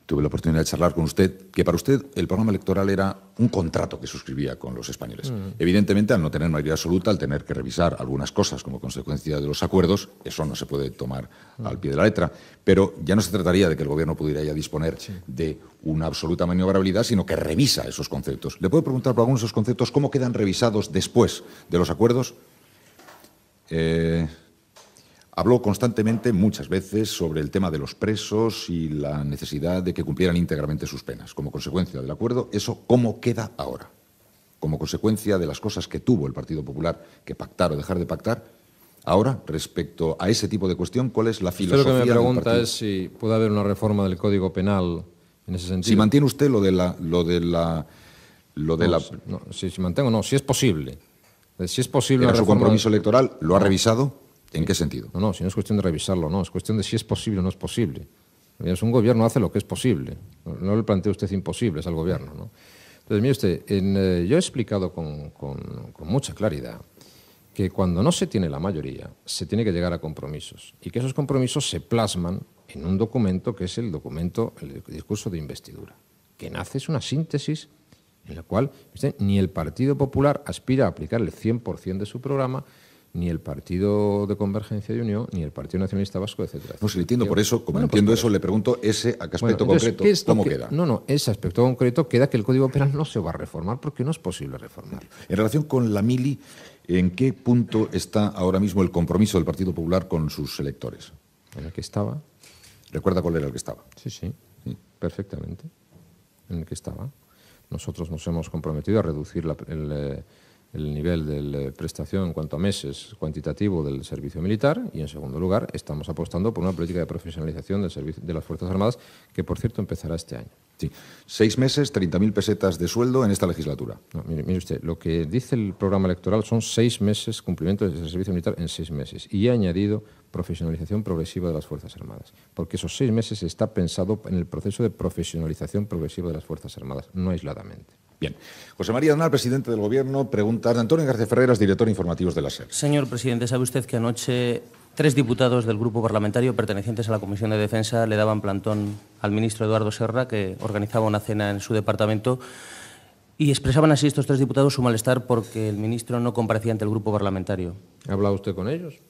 tuve la oportunidad de charlar con usted, que para usted el programa electoral era un contrato que suscribía con los españoles. Mm. Evidentemente, al no tener mayoría absoluta, al tener que revisar algunas cosas como consecuencia de los acuerdos, eso no se puede tomar mm. al pie de la letra. Pero ya no se trataría de que el gobierno pudiera ya disponer de una absoluta maniobrabilidad, sino que revisa esos conceptos. ¿Le puedo preguntar por algunos de esos conceptos cómo quedan revisados después de los acuerdos? Eh... Habló constantemente, muchas veces, sobre el tema de los presos y la necesidad de que cumplieran íntegramente sus penas. Como consecuencia del acuerdo, ¿eso cómo queda ahora? Como consecuencia de las cosas que tuvo el Partido Popular que pactar o dejar de pactar, ahora, respecto a ese tipo de cuestión, ¿cuál es la filosofía? Yo lo que me pregunta es si puede haber una reforma del Código Penal en ese sentido. Si mantiene usted lo de la... Lo de la, lo de la... si, mantengo, no, si es posible. Si es posible... Era su compromiso electoral, ¿lo ha revisado? ¿En qué sentido? No, no, si no es cuestión de revisarlo, no, es cuestión de si es posible o no es posible. un gobierno hace lo que es posible, no le plantea usted imposibles al gobierno. ¿no? Entonces, mire usted, eh, yo he explicado con, mucha claridad que cuando no se tiene la mayoría, se tiene que llegar a compromisos y que esos compromisos se plasman en un documento que es el documento, el discurso de investidura, que nace, es una síntesis en la cual ni el Partido Popular aspira a aplicar el 100% de su programa, ni el Partido de Convergencia y Unión, ni el Partido Nacionalista Vasco, etcétera. No, si pues entiendo por eso, como pues entiendo eso, le pregunto ese aspecto concreto, ¿cómo queda? No, no, ese aspecto concreto queda que el Código Penal no se va a reformar porque no es posible reformarlo. En relación con la mili, ¿en qué punto está ahora mismo el compromiso del Partido Popular con sus electores? En el que estaba. ¿Recuerda cuál era el que estaba? Sí, sí, perfectamente. En el que estaba. Nosotros nos hemos comprometido a reducir la, el eh, el nivel de prestación en cuanto a meses cuantitativo del servicio militar y, en segundo lugar, estamos apostando por una política de profesionalización del de las Fuerzas Armadas que, por cierto, empezará este año. Sí. Seis meses, 30.000 pesetas de sueldo en esta legislatura. mire, usted, lo que dice el programa electoral son seis meses, cumplimiento del servicio militar en seis meses. Y ha añadido profesionalización progresiva de las Fuerzas Armadas. Porque esos seis meses está pensado en el proceso de profesionalización progresiva de las Fuerzas Armadas, no aisladamente. Bien. José María Donal, presidente del Gobierno, pregunta Antonio García Ferreras, director informativo informativos de la SER. Señor presidente, ¿sabe usted que anoche tres diputados del grupo parlamentario pertenecientes a la Comisión de Defensa le daban plantón al ministro Eduardo Serra, que organizaba una cena en su departamento, y expresaban así estos tres diputados su malestar porque el ministro no comparecía ante el grupo parlamentario. ¿Ha hablado usted con ellos?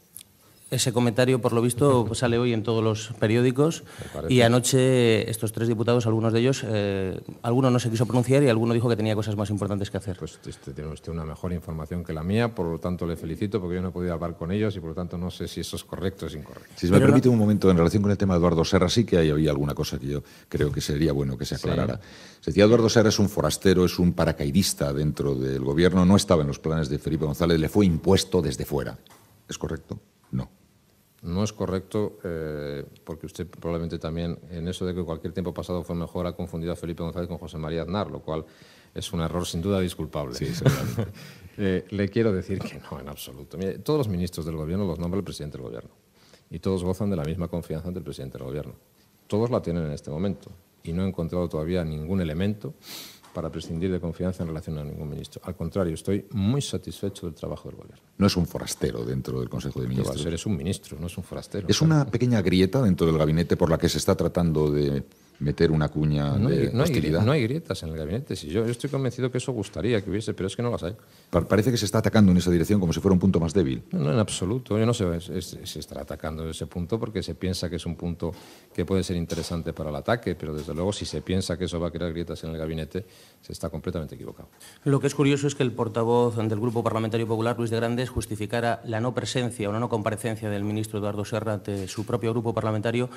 Ese comentario, por lo visto, pues, sale hoy en todos los periódicos y anoche estos tres diputados, algunos de ellos, eh, alguno no se quiso pronunciar y alguno dijo que tenía cosas más importantes que hacer. Pues este, tiene usted una mejor información que la mía, por lo tanto le felicito porque yo no he podido hablar con ellos y por lo tanto no sé si eso es correcto o es incorrecto. Si me permite un momento, en relación con el tema de Eduardo Serra, sí que hay hoy alguna cosa que yo creo que sería bueno que se aclarara. Se decía, Eduardo Serra es un forastero, es un paracaidista dentro del gobierno, no estaba en los planes de Felipe González, le fue impuesto desde fuera. ¿Es correcto? no es correcto, eh, porque usted probablemente también en eso de que cualquier tiempo pasado fue mejor ha confundido a Felipe González con José María Aznar, lo cual es un error sin duda disculpable. Eh, le quiero decir que no, en absoluto. todos los ministros del gobierno los nombra el presidente del gobierno y todos gozan de la misma confianza ante el presidente del gobierno. Todos la tienen en este momento y no he encontrado todavía ningún elemento para prescindir de confianza en relación a ningún ministro. Al contrario, estoy muy satisfecho del trabajo del Gobierno. No es un forastero dentro del Consejo de Ministros. Va Es un ministro, no es un forastero. Es una pequeña grieta dentro del gabinete por la que se está tratando de meter una cuña no hay, de no Hay, no hay grietas en el gabinete. Si yo, estoy convencido que eso gustaría que hubiese, pero es que no las hay. Parece que se está atacando en esa dirección como si fuera un punto más débil. No, en absoluto. Yo no sé si se estará atacando ese punto porque se piensa que es un punto que puede ser interesante para el ataque, pero desde luego si se piensa que eso va a crear grietas en el gabinete, se está completamente equivocado. Lo que es curioso es que el portavoz del Grupo Parlamentario Popular, Luis de Grandes, justificara la no presencia o la no comparecencia del ministro Eduardo Serra ante su propio grupo parlamentario,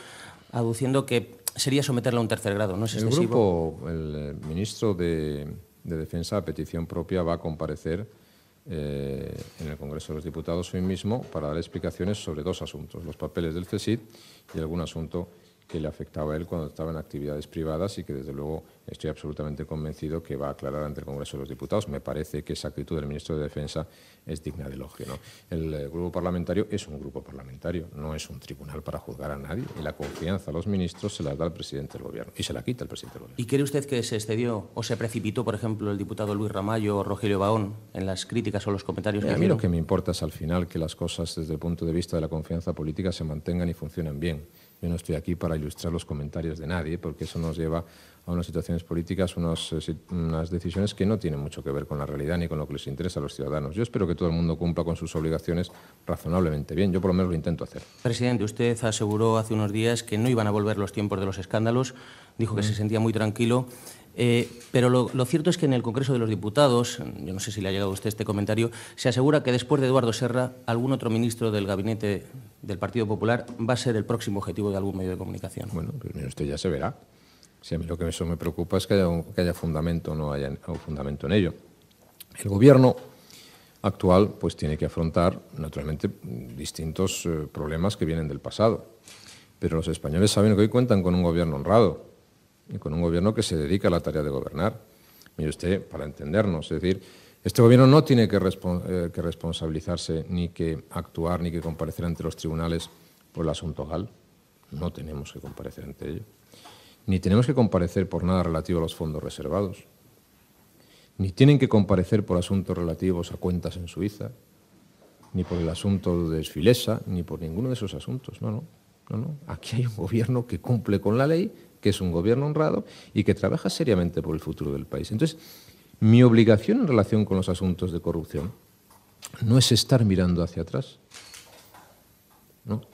aduciendo que sería someterla a un tercer grado, ¿no es excesivo? El eh, ministro de, Defensa, a petición propia, va a comparecer eh, en el Congreso de los Diputados hoy mismo para dar explicaciones sobre dos asuntos, los papeles del CSID y algún asunto que le afectaba a él cuando estaba en actividades privadas y que desde luego estoy absolutamente convencido que va a aclarar ante el Congreso de los Diputados. Me parece que esa actitud del ministro de Defensa es digna de elogio. ¿no? El eh, grupo parlamentario es un grupo parlamentario, no es un tribunal para juzgar a nadie y la confianza a los ministros se la da el presidente del Gobierno y se la quita el presidente del Gobierno. ¿Y cree usted que se excedió o se precipitó, por ejemplo, el diputado Luis Ramallo o Rogelio Baón en las críticas o los comentarios que hicieron A mí lo que me importa es al final que las cosas desde el punto de vista de la confianza política se mantengan y funcionen bien yo no estoy aquí para ilustrar los comentarios de nadie, porque eso nos lleva a unas situaciones políticas, eh, unas decisiones que no tienen mucho que ver con la realidad ni con lo que les interesa a los ciudadanos. Yo espero que todo el mundo cumpla con sus obligaciones razonablemente bien. Yo por lo menos lo intento hacer. Presidente, usted aseguró hace unos días que no iban a volver los tiempos de los escándalos. Dijo que se sentía muy tranquilo. Eh, pero lo, cierto es que en el Congreso de los Diputados, yo no sé si le ha llegado a usted este comentario, se asegura que después de Eduardo Serra, algún otro ministro del gabinete del Partido Popular va a ser el próximo objetivo de algún medio de comunicación. Bueno, primero pues usted ya se verá. Si a mí lo que eso me preocupa es que haya, fundamento o no haya fundamento en ello. El Gobierno actual pues tiene que afrontar naturalmente distintos eh, problemas que vienen del pasado. Pero los españoles saben que hoy cuentan con un gobierno honrado, y con un gobierno que se dedica a la tarea de gobernar. Mire usted, para entendernos, es decir, este gobierno no tiene que, eh, responsabilizarse ni que actuar ni que comparecer ante los tribunales por el asunto GAL. No tenemos que comparecer ante ello. Ni tenemos que comparecer por nada relativo a los fondos reservados. Ni tienen que comparecer por asuntos relativos a cuentas en Suiza, ni por el asunto de Esfilesa, ni por ninguno de esos asuntos. No, no. No, aquí hay un gobierno que cumple con la ley, que es un gobierno honrado y que trabaja seriamente por el futuro del país. Entonces, mi obligación en relación con los asuntos de corrupción no es estar mirando hacia atrás,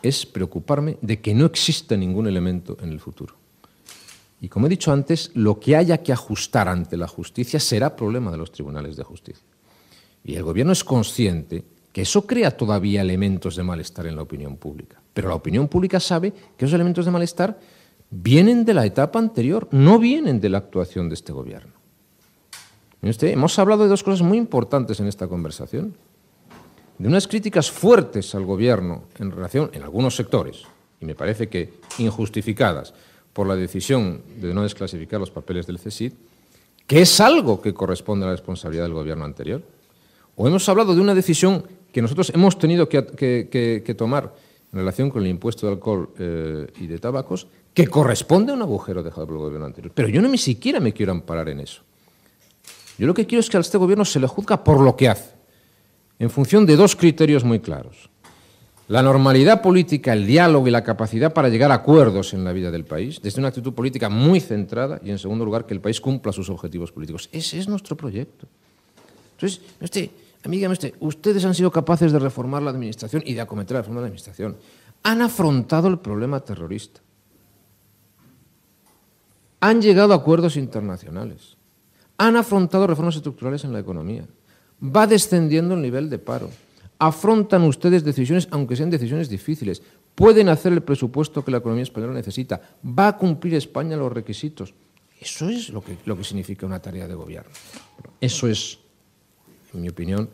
es preocuparme de que no exista ningún elemento en el futuro. Y como he dicho antes, lo que haya que ajustar ante la justicia será problema de los tribunales de justicia. Y el gobierno es consciente que eso crea todavía elementos de malestar en la opinión pública. Pero la opinión pública sabe que esos elementos de malestar vienen de la etapa anterior, no vienen de la actuación de este gobierno. hemos hablado de dos cosas muy importantes en esta conversación. De unas críticas fuertes al gobierno en relación, en algunos sectores, y me parece que injustificadas, por la decisión de no desclasificar los papeles del CSID, que es algo que corresponde a la responsabilidad del gobierno anterior. O hemos hablado de una decisión que nosotros hemos tenido que, tomar en relación con el impuesto de alcohol eh, y de tabacos, que corresponde a un agujero dejado por el gobierno anterior. Pero yo no ni siquiera me quiero amparar en eso. Yo lo que quiero es que a este gobierno se le juzga por lo que hace, en función de dos criterios muy claros. La normalidad política, el diálogo y la capacidad para llegar a acuerdos en la vida del país, desde una actitud política muy centrada y, en segundo lugar, que el país cumpla sus objetivos políticos. Ese es nuestro proyecto. Entonces, este usted, ustedes han sido capaces de reformar la administración y de acometer la reforma de la administración. Han afrontado el problema terrorista. Han llegado a acuerdos internacionales. Han afrontado reformas estructurales en la economía. Va descendiendo el nivel de paro. Afrontan ustedes decisiones, aunque sean decisiones difíciles. Pueden hacer el presupuesto que la economía española necesita. Va a cumplir España los requisitos. Eso es lo que, lo que significa una tarea de gobierno. Eso es en mi opinión,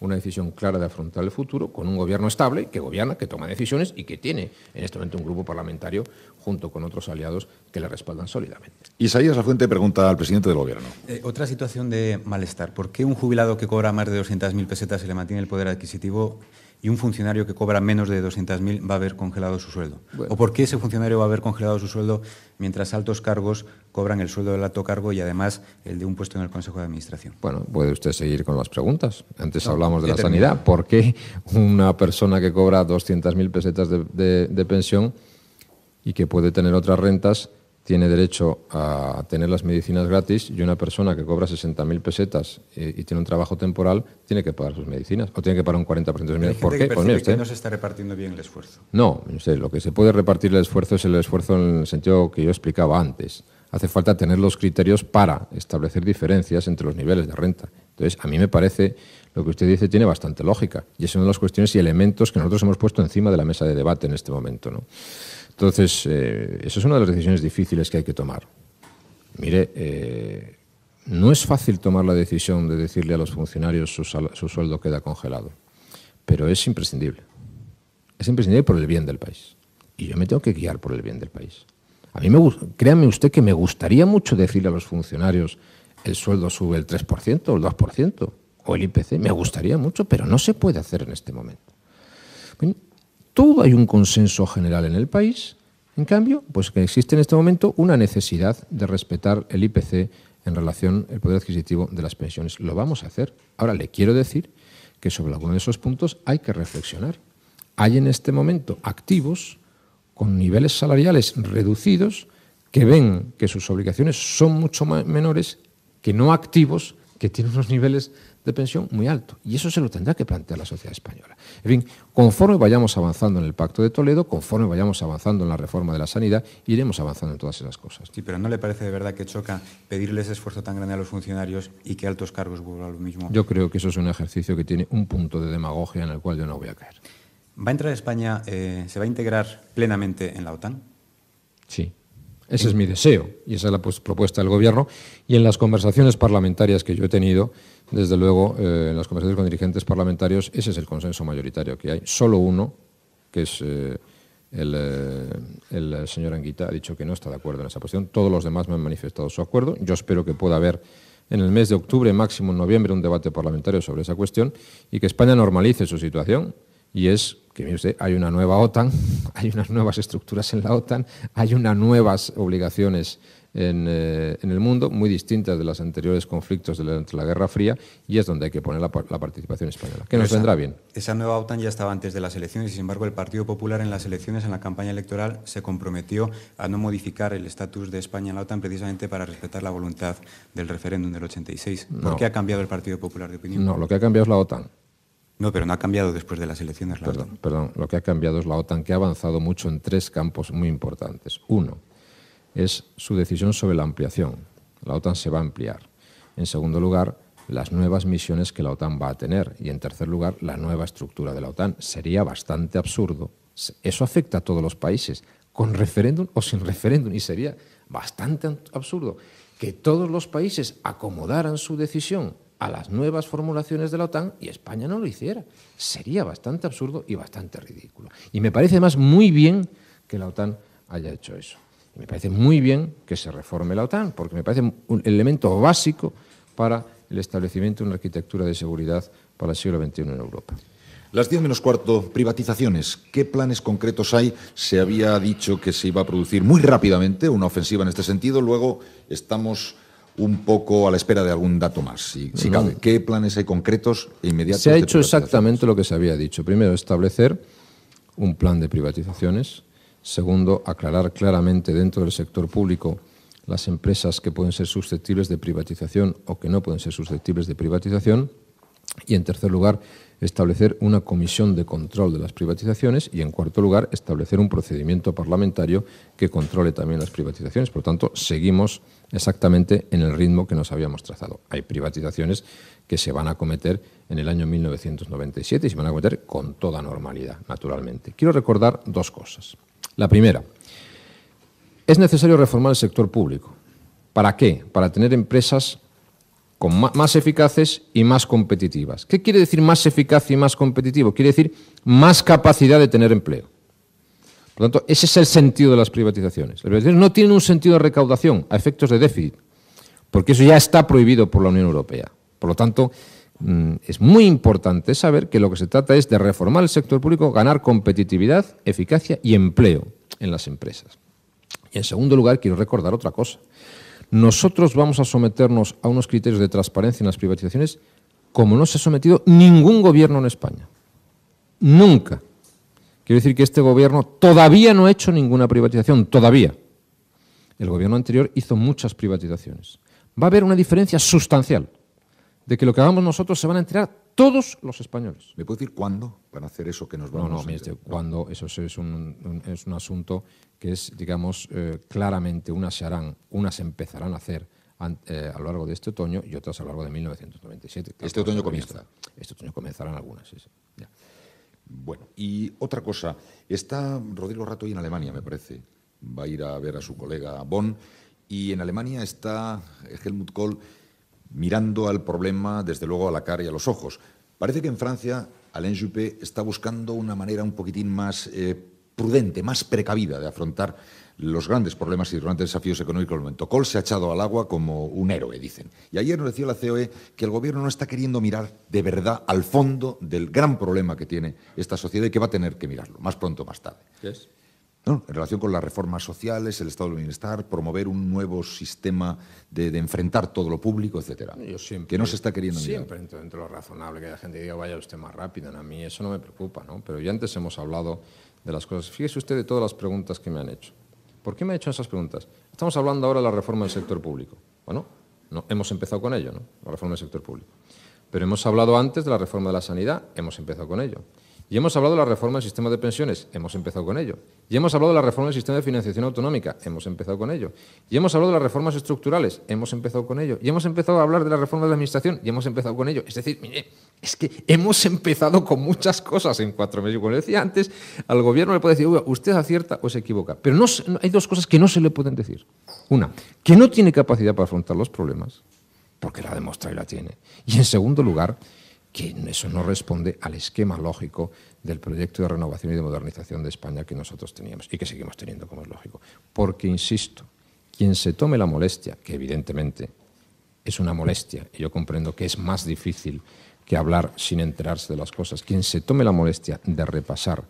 una decisión clara de afrontar el futuro con un gobierno estable que gobierna, que toma decisiones y que tiene en este momento un grupo parlamentario junto con otros aliados que le respaldan sólidamente. Isaías Lafuente pregunta al presidente del gobierno. Eh, otra situación de malestar. ¿Por qué un jubilado que cobra más de 200.000 pesetas y le mantiene el poder adquisitivo y un funcionario que cobra menos de 200.000 va a haber congelado su sueldo? ¿O por qué ese funcionario va a haber congelado su sueldo mientras altos cargos cobran el sueldo del alto cargo y además el de un puesto en el Consejo de Administración? Bueno, puede usted seguir con las preguntas. Antes hablamos de la sanidad. ¿Por qué una persona que cobra 200.000 pesetas de pensión y que puede tener otras rentas tiene derecho a tener las medicinas gratis y una persona que cobra 60.000 pesetas eh, y, tiene un trabajo temporal tiene que pagar sus medicinas o tiene que pagar un 40% de sus medicinas. ¿Por qué? ¿eh? no se está repartiendo bien el esfuerzo. No, sé lo que se puede repartir el esfuerzo es el esfuerzo en el sentido que yo explicaba antes hace falta tener los criterios para establecer diferencias entre los niveles de renta. Entonces, a mí me parece lo que usted dice tiene bastante lógica y es una de las cuestiones y elementos que nosotros hemos puesto encima de la mesa de debate en este momento. Entonces, eh, esa es una de las decisiones difíciles que hay que tomar. Mire, eh, no es fácil tomar la decisión de decirle a los funcionarios su, su sueldo queda congelado, pero es imprescindible. Es imprescindible por el bien del país. Y yo me tengo que guiar por el bien del país. A mí me créame usted que me gustaría mucho decirle a los funcionarios el sueldo sube el 3% o el 2% o el IPC, me gustaría mucho, pero no se puede hacer en este momento. todo hay un consenso general en el país, en cambio, pues que existe en este momento una necesidad de respetar el IPC en relación al poder adquisitivo de las pensiones. Lo vamos a hacer. Ahora le quiero decir que sobre alguno de esos puntos hay que reflexionar. Hay en este momento activos con niveles salariales reducidos que ven que sus obligaciones son mucho menores que no activos que tienen unos niveles de pensión muy altos. Y eso se lo tendrá que plantear la sociedad española. En fin, conforme vayamos avanzando en el Pacto de Toledo, conforme vayamos avanzando en la reforma de la sanidad, iremos avanzando en todas esas cosas. Sí, pero ¿no le parece de verdad que choca pedirles esfuerzo tan grande a los funcionarios y que altos cargos vuelvan a lo mismo? Yo creo que eso es un ejercicio que tiene un punto de demagogia en el cual yo no voy a caer. ¿Va a entrar España, eh, se va a integrar plenamente en la OTAN? Sí. Ese es mi deseo y esa es la propuesta del Gobierno. Y en las conversaciones parlamentarias que yo he tenido, desde luego, eh, en las conversaciones con dirigentes parlamentarios, ese es el consenso mayoritario que hay. Solo uno, que es eh, el, el, señor Anguita, ha dicho que no está de acuerdo en esa posición. Todos los demás me han manifestado su acuerdo. Yo espero que pueda haber en el mes de octubre, máximo en noviembre, un debate parlamentario sobre esa cuestión y que España normalice su situación y es que hay una nueva OTAN, hay unas nuevas estructuras en la OTAN, hay unas nuevas obligaciones en, eh, el mundo, muy distintas de los anteriores conflictos de la, Guerra Fría, y es donde hay que poner la, participación española, que nos vendrá bien. Esa nueva OTAN ya estaba antes de las elecciones, y sin embargo el Partido Popular en las elecciones, en la campaña electoral, se comprometió a no modificar el estatus de España en la OTAN precisamente para respetar la voluntad del referéndum del 86. ¿Por qué ha cambiado el Partido Popular de opinión? No, lo que ha cambiado es la OTAN. No, pero no ha cambiado después de las elecciones. La perdón, perdón, lo que ha cambiado es la OTAN, que ha avanzado mucho en tres campos muy importantes. Uno, es su decisión sobre la ampliación. La OTAN se va a ampliar. En segundo lugar, las nuevas misiones que la OTAN va a tener. Y en tercer lugar, la nueva estructura de la OTAN. Sería bastante absurdo. Eso afecta a todos los países, con referéndum o sin referéndum. Y sería bastante absurdo que todos los países acomodaran su decisión a las nuevas formulaciones de la OTAN y España no lo hiciera. Sería bastante absurdo y bastante ridículo. Y me parece más muy bien que la OTAN haya hecho eso. me parece muy bien que se reforme la OTAN, porque me parece un elemento básico para el establecimiento de una arquitectura de seguridad para el siglo XXI en Europa. Las 10 menos cuarto, privatizaciones. ¿Qué planes concretos hay? Se había dicho que se iba a producir muy rápidamente una ofensiva en este sentido. Luego estamos un poco a la espera de algún dato más, ¿Qué planes hay concretos e inmediatos? Se ha hecho exactamente lo que se había dicho. Primero, establecer un plan de privatizaciones. Segundo, aclarar claramente dentro del sector público las empresas que pueden ser susceptibles de privatización o que no pueden ser susceptibles de privatización. Y en tercer lugar, establecer una comisión de control de las privatizaciones y, en cuarto lugar, establecer un procedimiento parlamentario que controle también las privatizaciones. Por lo tanto, seguimos exactamente en el ritmo que nos habíamos trazado. Hay privatizaciones que se van a cometer en el año 1997 y se van a cometer con toda normalidad, naturalmente. Quiero recordar dos cosas. La primera, es necesario reformar el sector público. ¿Para qué? Para tener empresas con más eficaces y más competitivas. ¿Qué quiere decir más eficaz y más competitivo? Quiere decir más capacidad de tener empleo. Por lo tanto, ese es el sentido de las privatizaciones. Las privatizaciones no tienen un sentido de recaudación a efectos de déficit, porque eso ya está prohibido por la Unión Europea. Por lo tanto, mm, es muy importante saber que lo que se trata es de reformar el sector público, ganar competitividad, eficacia y empleo en las empresas. Y en segundo lugar, quiero recordar otra cosa nosotros vamos a someternos a unos criterios de transparencia en las privatizaciones como no se ha sometido ningún gobierno en España. Nunca. Quiero decir que este gobierno todavía no ha hecho ninguna privatización, todavía. El gobierno anterior hizo muchas privatizaciones. Va a haber una diferencia sustancial de que lo que hagamos nosotros se van a enterar todos los españoles. ¿Me puede decir cuándo a hacer eso que nos vamos no, no, a cuándo, eso es un, es un asunto que es, digamos, eh, claramente unas se harán, unas empezarán a hacer eh, a lo largo de este otoño y otras a lo largo de 1997. este otoño pues, comienza. Este otoño comenzarán algunas, Bueno, y otra cosa, está Rodrigo Rato hoy en Alemania, me parece. Va a ir a ver a su colega Bonn y en Alemania está Helmut Kohl mirando al problema desde luego a la cara y a los ojos. Parece que en Francia Alain Juppé está buscando una manera un poquitín más eh, prudente, más precavida de afrontar los grandes problemas y los grandes desafíos económicos del momento. Col se ha echado al agua como un héroe, dicen. Y ayer nos decía la COE que el gobierno no está queriendo mirar de verdad al fondo del gran problema que tiene esta sociedad y que va a tener que mirarlo, más pronto o más tarde en relación con las reformas sociales, el estado del bienestar, promover un nuevo sistema de, enfrentar todo lo público, etcétera. que no se está queriendo Siempre dentro de lo razonable, que la gente diga vaya usted más rápido, a mí eso no me preocupa, ¿no? Pero ya antes hemos hablado de las cosas. Fíjese usted de todas las preguntas que me han hecho. ¿Por qué me ha hecho esas preguntas? Estamos hablando ahora de la reforma del sector público. Bueno, no, hemos empezado con ello, ¿no? La reforma del sector público. Pero hemos hablado antes de la reforma de la sanidad, hemos empezado con ello. Y hemos hablado de la reforma del sistema de pensiones, hemos empezado con ello. Y hemos hablado de la reforma del sistema de financiación autonómica, hemos empezado con ello. Y hemos hablado de las reformas estructurales, hemos empezado con ello. Y hemos empezado a hablar de la reforma de la administración, y hemos empezado con ello. Es decir, mire, es que hemos empezado con muchas cosas en cuatro meses. Como le decía antes, al gobierno le puede decir, usted acierta o se equivoca. Pero no, hay dos cosas que no se le pueden decir. Una, que no tiene capacidad para afrontar los problemas, porque la demostra y la tiene. Y en segundo lugar, que eso no responde al esquema lógico del proyecto de renovación y de modernización de España que nosotros teníamos y que seguimos teniendo, como es lógico. Porque, insisto, quien se tome la molestia, que evidentemente es una molestia, y yo comprendo que es más difícil que hablar sin enterarse de las cosas, quien se tome la molestia de repasar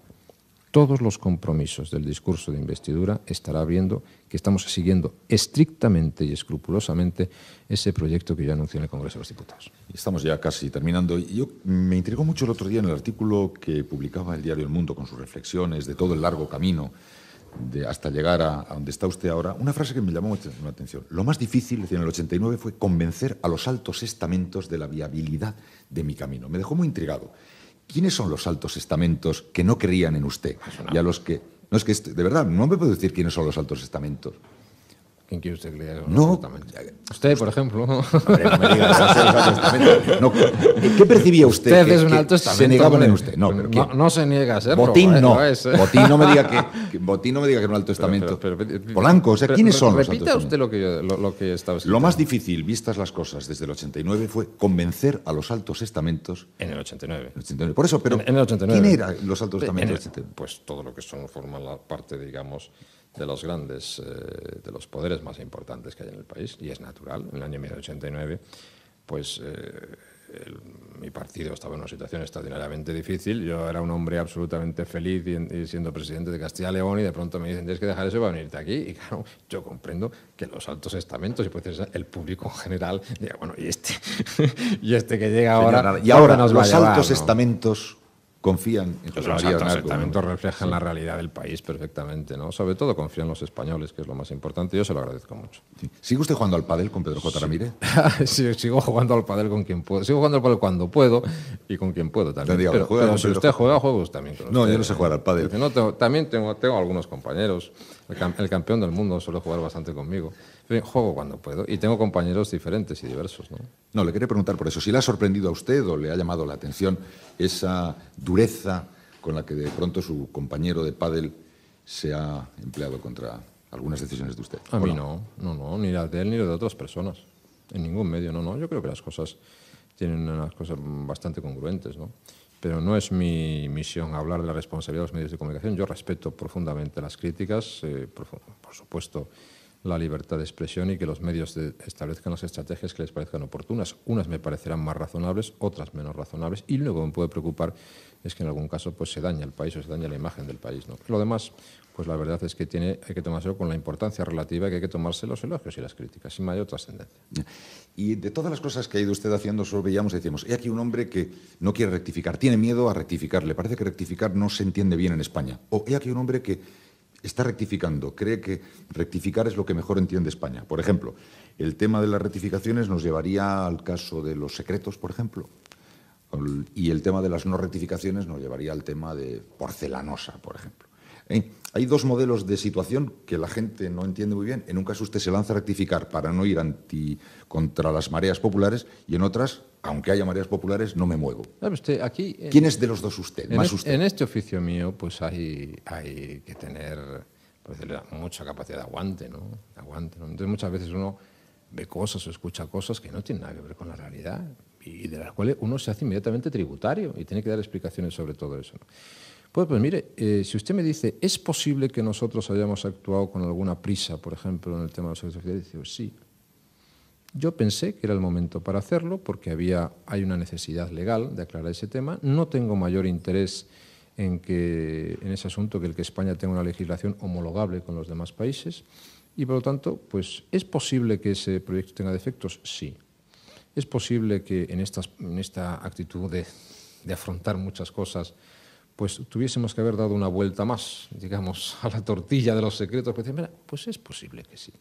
todos los compromisos del discurso de investidura, estará viendo que estamos siguiendo estrictamente y escrupulosamente ese proyecto que ya anunció en el Congreso de los Diputados. Estamos ya casi terminando. Yo me intrigó mucho el otro día en el artículo que publicaba el diario El Mundo con sus reflexiones de todo el largo camino de hasta llegar a, a, donde está usted ahora, una frase que me llamó mucho la atención. Lo más difícil, decía, en el 89, fue convencer a los altos estamentos de la viabilidad de mi camino. Me dejó muy intrigado. ¿Quiénes son los altos estamentos que no creían en usted? Y los que. No es que, de verdad, no me puedo decir quiénes son los altos estamentos. ¿Quién quiere usted que le diga eso? No. Usted, por ejemplo. ¿Qué percibía usted? Usted es un alto estamento. Se negaban en usted. No, se niega a ser. Botín no. Botín no me diga que, Botín no me diga que era un alto estamento. Polanco, o sea, ¿quiénes son los Repita usted lo que, yo, estaba diciendo. Lo más difícil, vistas las cosas desde el 89, fue convencer a los altos estamentos. En el 89. 89. Por eso, pero. En, el 89. ¿Quién eran los altos estamentos? Este pues todo lo que son, forman la parte, digamos de los grandes, eh, de los poderes más importantes que hay en el país, y es natural. En el año 1989, pues eh, mi partido estaba en una situación extraordinariamente difícil. Yo era un hombre absolutamente feliz y, siendo presidente de Castilla y León y de pronto me dicen, tienes que dejar eso para venirte aquí. Y claro, yo comprendo que los altos estamentos y pues, el público en general diga, bueno, y este, y este que llega ahora... y ahora, nos los altos estamentos confían en José los María reflejan la realidad del país perfectamente, ¿no? Sobre todo confían los españoles, que es lo más importante. Yo se lo agradezco mucho. ¿Sigue usted jugando al pádel con Pedro J. Sí. sí, sigo jugando al pádel con quien puedo. Sigo jugando al pádel cuando puedo y con quien puedo también. pero, si usted juega, juega también. no, yo no sé jugar al pádel. No, tengo, también tengo, tengo algunos compañeros el, campeón del mundo suele jugar bastante conmigo. juego cuando puedo y tengo compañeros diferentes y diversos. ¿no? no, le quería preguntar por eso. Si le ha sorprendido a usted o le ha llamado la atención esa dureza con la que de pronto su compañero de pádel se ha empleado contra algunas decisiones de usted. A mí no? no, no, no, ni las de él ni las de otras personas. En ningún medio, no, no. Yo creo que las cosas tienen unas cosas bastante congruentes, ¿no? pero no es mi misión hablar de la responsabilidad de los medios de comunicación. Yo respeto profundamente las críticas, eh, por supuesto la libertad de expresión y que los medios establezcan las estrategias que les parezcan oportunas. Unas me parecerán más razonables, otras menos razonables, y lo que me puede preocupar es que en algún caso pues, se daña el país o se daña la imagen del país. ¿no? Lo demás, pues la verdad es que tiene, hay que tomárselo con la importancia relativa que hay que tomarse los elogios y las críticas, sin mayor trascendencia. Y de todas las cosas que ha ido usted haciendo, solo veíamos y decíamos, aquí un hombre que no quiere rectificar, tiene miedo a rectificar, le parece que rectificar no se entiende bien en España. O he aquí un hombre que está rectificando, cree que rectificar es lo que mejor entiende España. Por ejemplo, el tema de las rectificaciones nos llevaría al caso de los secretos, por ejemplo, y el tema de las no rectificaciones nos llevaría al tema de porcelanosa, por ejemplo. ¿Eh? Hay dos modelos de situación que la gente no entiende muy bien. En un caso usted se lanza a rectificar para no ir contra las mareas populares y en otras aunque haya mareas populares, no me muevo. usted, aquí, ¿Quién es de los dos usted? En, Más usted. en este oficio mío, pues hay, hay que tener mucha capacidad de aguante, ¿no? aguante, Entonces muchas veces uno ve cosas o escucha cosas que no tienen nada que ver con la realidad y de las cuales uno se hace inmediatamente tributario y tiene que dar explicaciones sobre todo eso. Pues, pues mire, eh, si usted me dice, ¿es posible que nosotros hayamos actuado con alguna prisa, por ejemplo, en el tema de los servicios sociales? sí. Yo pensé que era el momento para hacerlo porque había, hay una necesidad legal de aclarar ese tema. No tengo mayor interés en, que, en ese asunto que el que España tenga una legislación homologable con los demás países. Y por lo tanto, pues es posible que ese proyecto tenga defectos, sí. Es posible que en, esta actitud de, afrontar muchas cosas, pues tuviésemos que haber dado una vuelta más, digamos, a la tortilla de los secretos. Pues, pues es posible que sí.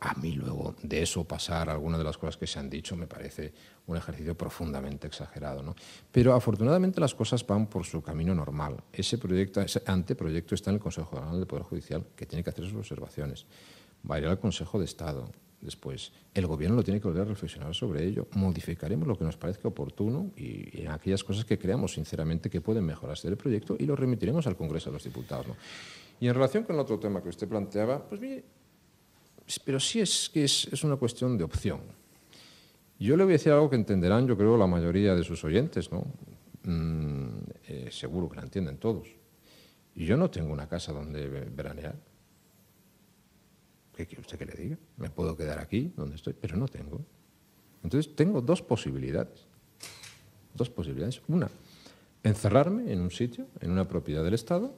A mí luego de eso pasar algunas de las cosas que se han dicho me parece un ejercicio profundamente exagerado. ¿no? Pero afortunadamente las cosas van por su camino normal. Ese, proyecto, ese anteproyecto está en el Consejo General de Poder Judicial, que tiene que hacer sus observaciones. Va a ir al Consejo de Estado después. El Gobierno lo tiene que volver a reflexionar sobre ello. Modificaremos lo que nos parezca oportuno y, aquellas cosas que creamos sinceramente que pueden mejorarse del proyecto y lo remitiremos al Congreso de los Diputados. ¿no? Y en relación con el otro tema que usted planteaba, pues mire, pero sí es que es, una cuestión de opción. Yo le voy a decir algo que entenderán, yo creo, la mayoría de sus oyentes, ¿no? Mm, eh, seguro que la entienden todos. yo no tengo una casa donde veranear. ¿Qué quiere usted que le diga? Me puedo quedar aquí donde estoy, pero no tengo. Entonces tengo dos posibilidades. Dos posibilidades. Una, encerrarme en un sitio, en una propiedad del Estado,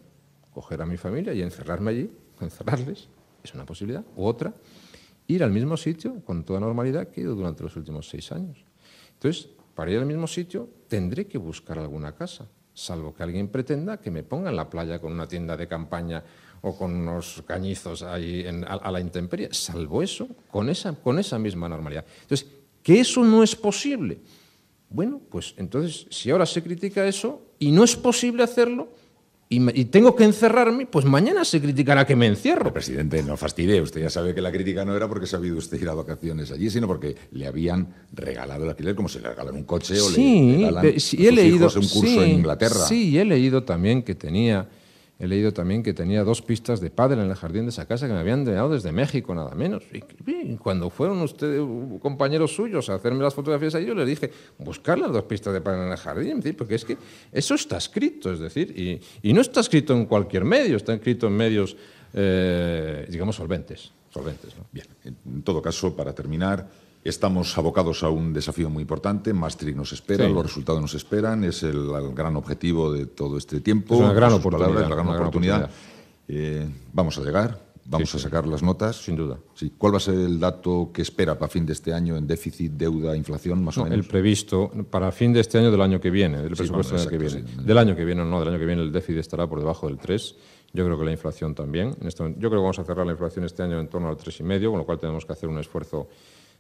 coger a mi familia y encerrarme allí, encerrarles es una posibilidad, u otra, ir al mismo sitio con toda normalidad que he ido durante los últimos seis años. Entonces, para ir al mismo sitio tendré que buscar alguna casa, salvo que alguien pretenda que me ponga en la playa con una tienda de campaña o con unos cañizos ahí a, la intemperie, salvo eso, con esa, con esa misma normalidad. Entonces, que eso no es posible. Bueno, pues entonces, si ahora se critica eso y no es posible hacerlo, y, tengo que encerrarme, pues mañana se criticará que me encierro. presidente, no fastidie. Usted ya sabe que la crítica no era porque se ha habido usted ir a vacaciones allí, sino porque le habían regalado el alquiler, como se le regalan un coche o le regalan eh, sí, a sus he leído, un curso sí, en Inglaterra. Sí, he leído también que tenía He leído también que tenía dos pistas de padre en el jardín de esa casa que me habían llegado desde México, nada menos. Y cuando fueron ustedes, compañeros suyos, a hacerme las fotografías ahí, yo les dije, buscar las dos pistas de padre en el jardín, porque es que eso está escrito, es decir, y, no está escrito en cualquier medio, está escrito en medios, eh, digamos, solventes. solventes Bien, en todo caso, para terminar... Estamos abocados a un desafío muy importante. Maastricht nos espera, los resultados nos esperan, es el, gran objetivo de todo este tiempo. Es una gran oportunidad. Eh, vamos a llegar, vamos a sacar las notas. Sin duda. Sí. ¿Cuál va a ser el dato que espera para fin de este año en déficit, deuda, inflación, más o menos? El previsto para fin de este año del año que viene, del presupuesto del, año que viene. del año que viene. no, del año que viene el déficit estará por debajo del 3. Yo creo que la inflación también. Este yo creo que vamos a cerrar la inflación este año en torno al 3,5, con lo cual tenemos que hacer un esfuerzo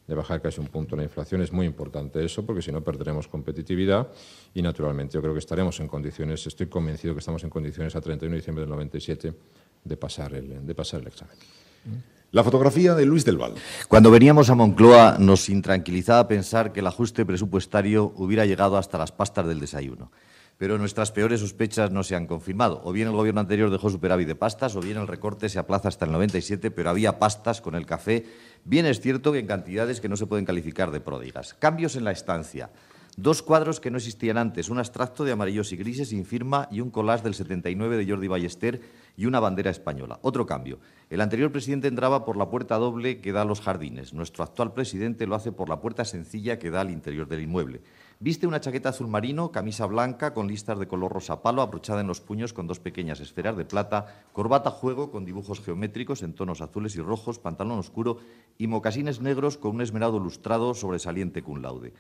de bajar casi un punto la inflación. Es muy importante eso porque si no perderemos competitividad y naturalmente yo creo que estaremos en condiciones, estoy convencido que estamos en condiciones a 31 de diciembre del 97 de pasar el, de pasar el examen. Mm. La fotografía de Luis del Val. Cuando veníamos a Moncloa nos intranquilizaba pensar que el ajuste presupuestario hubiera llegado hasta las pastas del desayuno pero nuestras peores sospechas no se han confirmado. O bien el gobierno anterior dejó superávit de pastas, o bien el recorte se aplaza hasta el 97, pero había pastas con el café bien es cierto que en cantidades que no se pueden calificar de pródigas. Cambios en la estancia. Dos cuadros que no existían antes, un abstracto de amarillos y grises sin firma y un collage del 79 de Jordi Ballester y una bandera española. Otro cambio. El anterior presidente entraba por la puerta doble que da a los jardines. Nuestro actual presidente lo hace por la puerta sencilla que da al interior del inmueble. Viste una chaqueta azul marino, camisa blanca con listas de color rosa palo, abrochada en los puños con dos pequeñas esferas de plata, corbata juego con dibujos geométricos en tonos azules y rojos, pantalón oscuro y mocasines negros con un esmerado lustrado sobresaliente cum laude.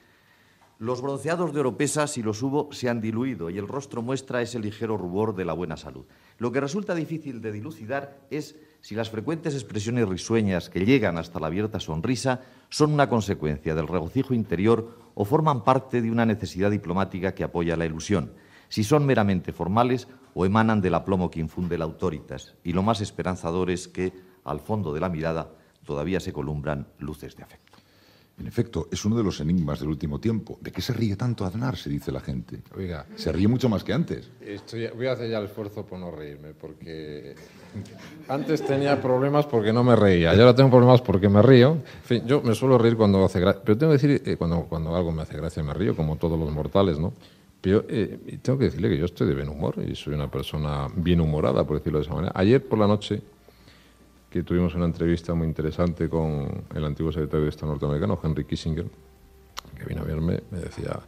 Los bronceados de Oropesa, si los hubo, se han diluido y el rostro muestra ese ligero rubor de la buena salud. Lo que resulta difícil de dilucidar es si las frecuentes expresiones risueñas que llegan hasta la abierta sonrisa son una consecuencia del regocijo interior o forman parte de una necesidad diplomática que apoya la ilusión, si son meramente formales o emanan del aplomo que infunde la autoritas. Y lo más esperanzador es que, al fondo de la mirada, todavía se columbran luces de afecto. En efecto, es uno de los enigmas del último tiempo. ¿De qué se ríe tanto Aznar? Se dice la gente. Oiga, se ríe mucho más que antes. voy a hacer ya el esfuerzo por no reírme, porque antes tenía problemas porque no me reía. Y ahora tengo problemas porque me río. En fin, yo me suelo reír cuando hace gracia. Pero tengo que decir, eh, cuando, cuando algo me hace gracia me río, como todos los mortales, ¿no? Pero eh, tengo que decirle que yo estoy de buen humor y soy una persona bien humorada, por decirlo de esa manera. Ayer por la noche que tuvimos una entrevista muy interesante con el antiguo secretario de Estado norteamericano, Henry Kissinger, que vino a verme, me decía,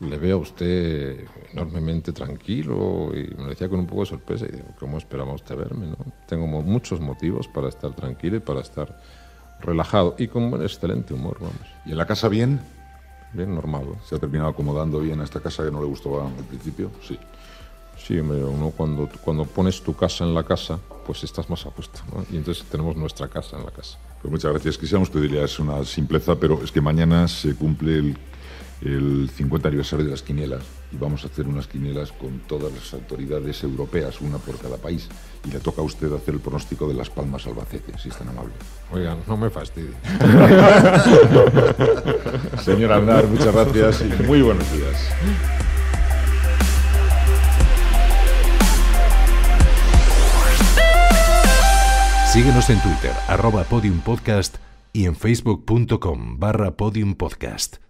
le veo a usted enormemente tranquilo y me lo decía con un poco de sorpresa y digo, ¿cómo esperaba usted verme? Tengo muchos motivos para estar tranquilo y para estar relajado y con un excelente humor, vamos. ¿Y en la casa bien? Bien normal. ¿Se ha terminado acomodando bien a esta casa que no le gustaba al principio? Sí. Sí, uno cuando, cuando pones tu casa en la casa, pues estás más a Y entonces tenemos nuestra casa en la casa. Pues muchas gracias. Quisiéramos que es una simpleza, pero es que mañana se cumple el, el 50 aniversario de las quinielas y vamos a hacer unas quinielas con todas las autoridades europeas, una por cada país. Y le toca a usted hacer el pronóstico de las palmas Albacete, si es tan amable. Oigan, no me fastidie. Señor Andar, muchas gracias y muy buenos días. Síguenos en Twitter, arroba podiumpodcast y en facebook.com barra podiumpodcast.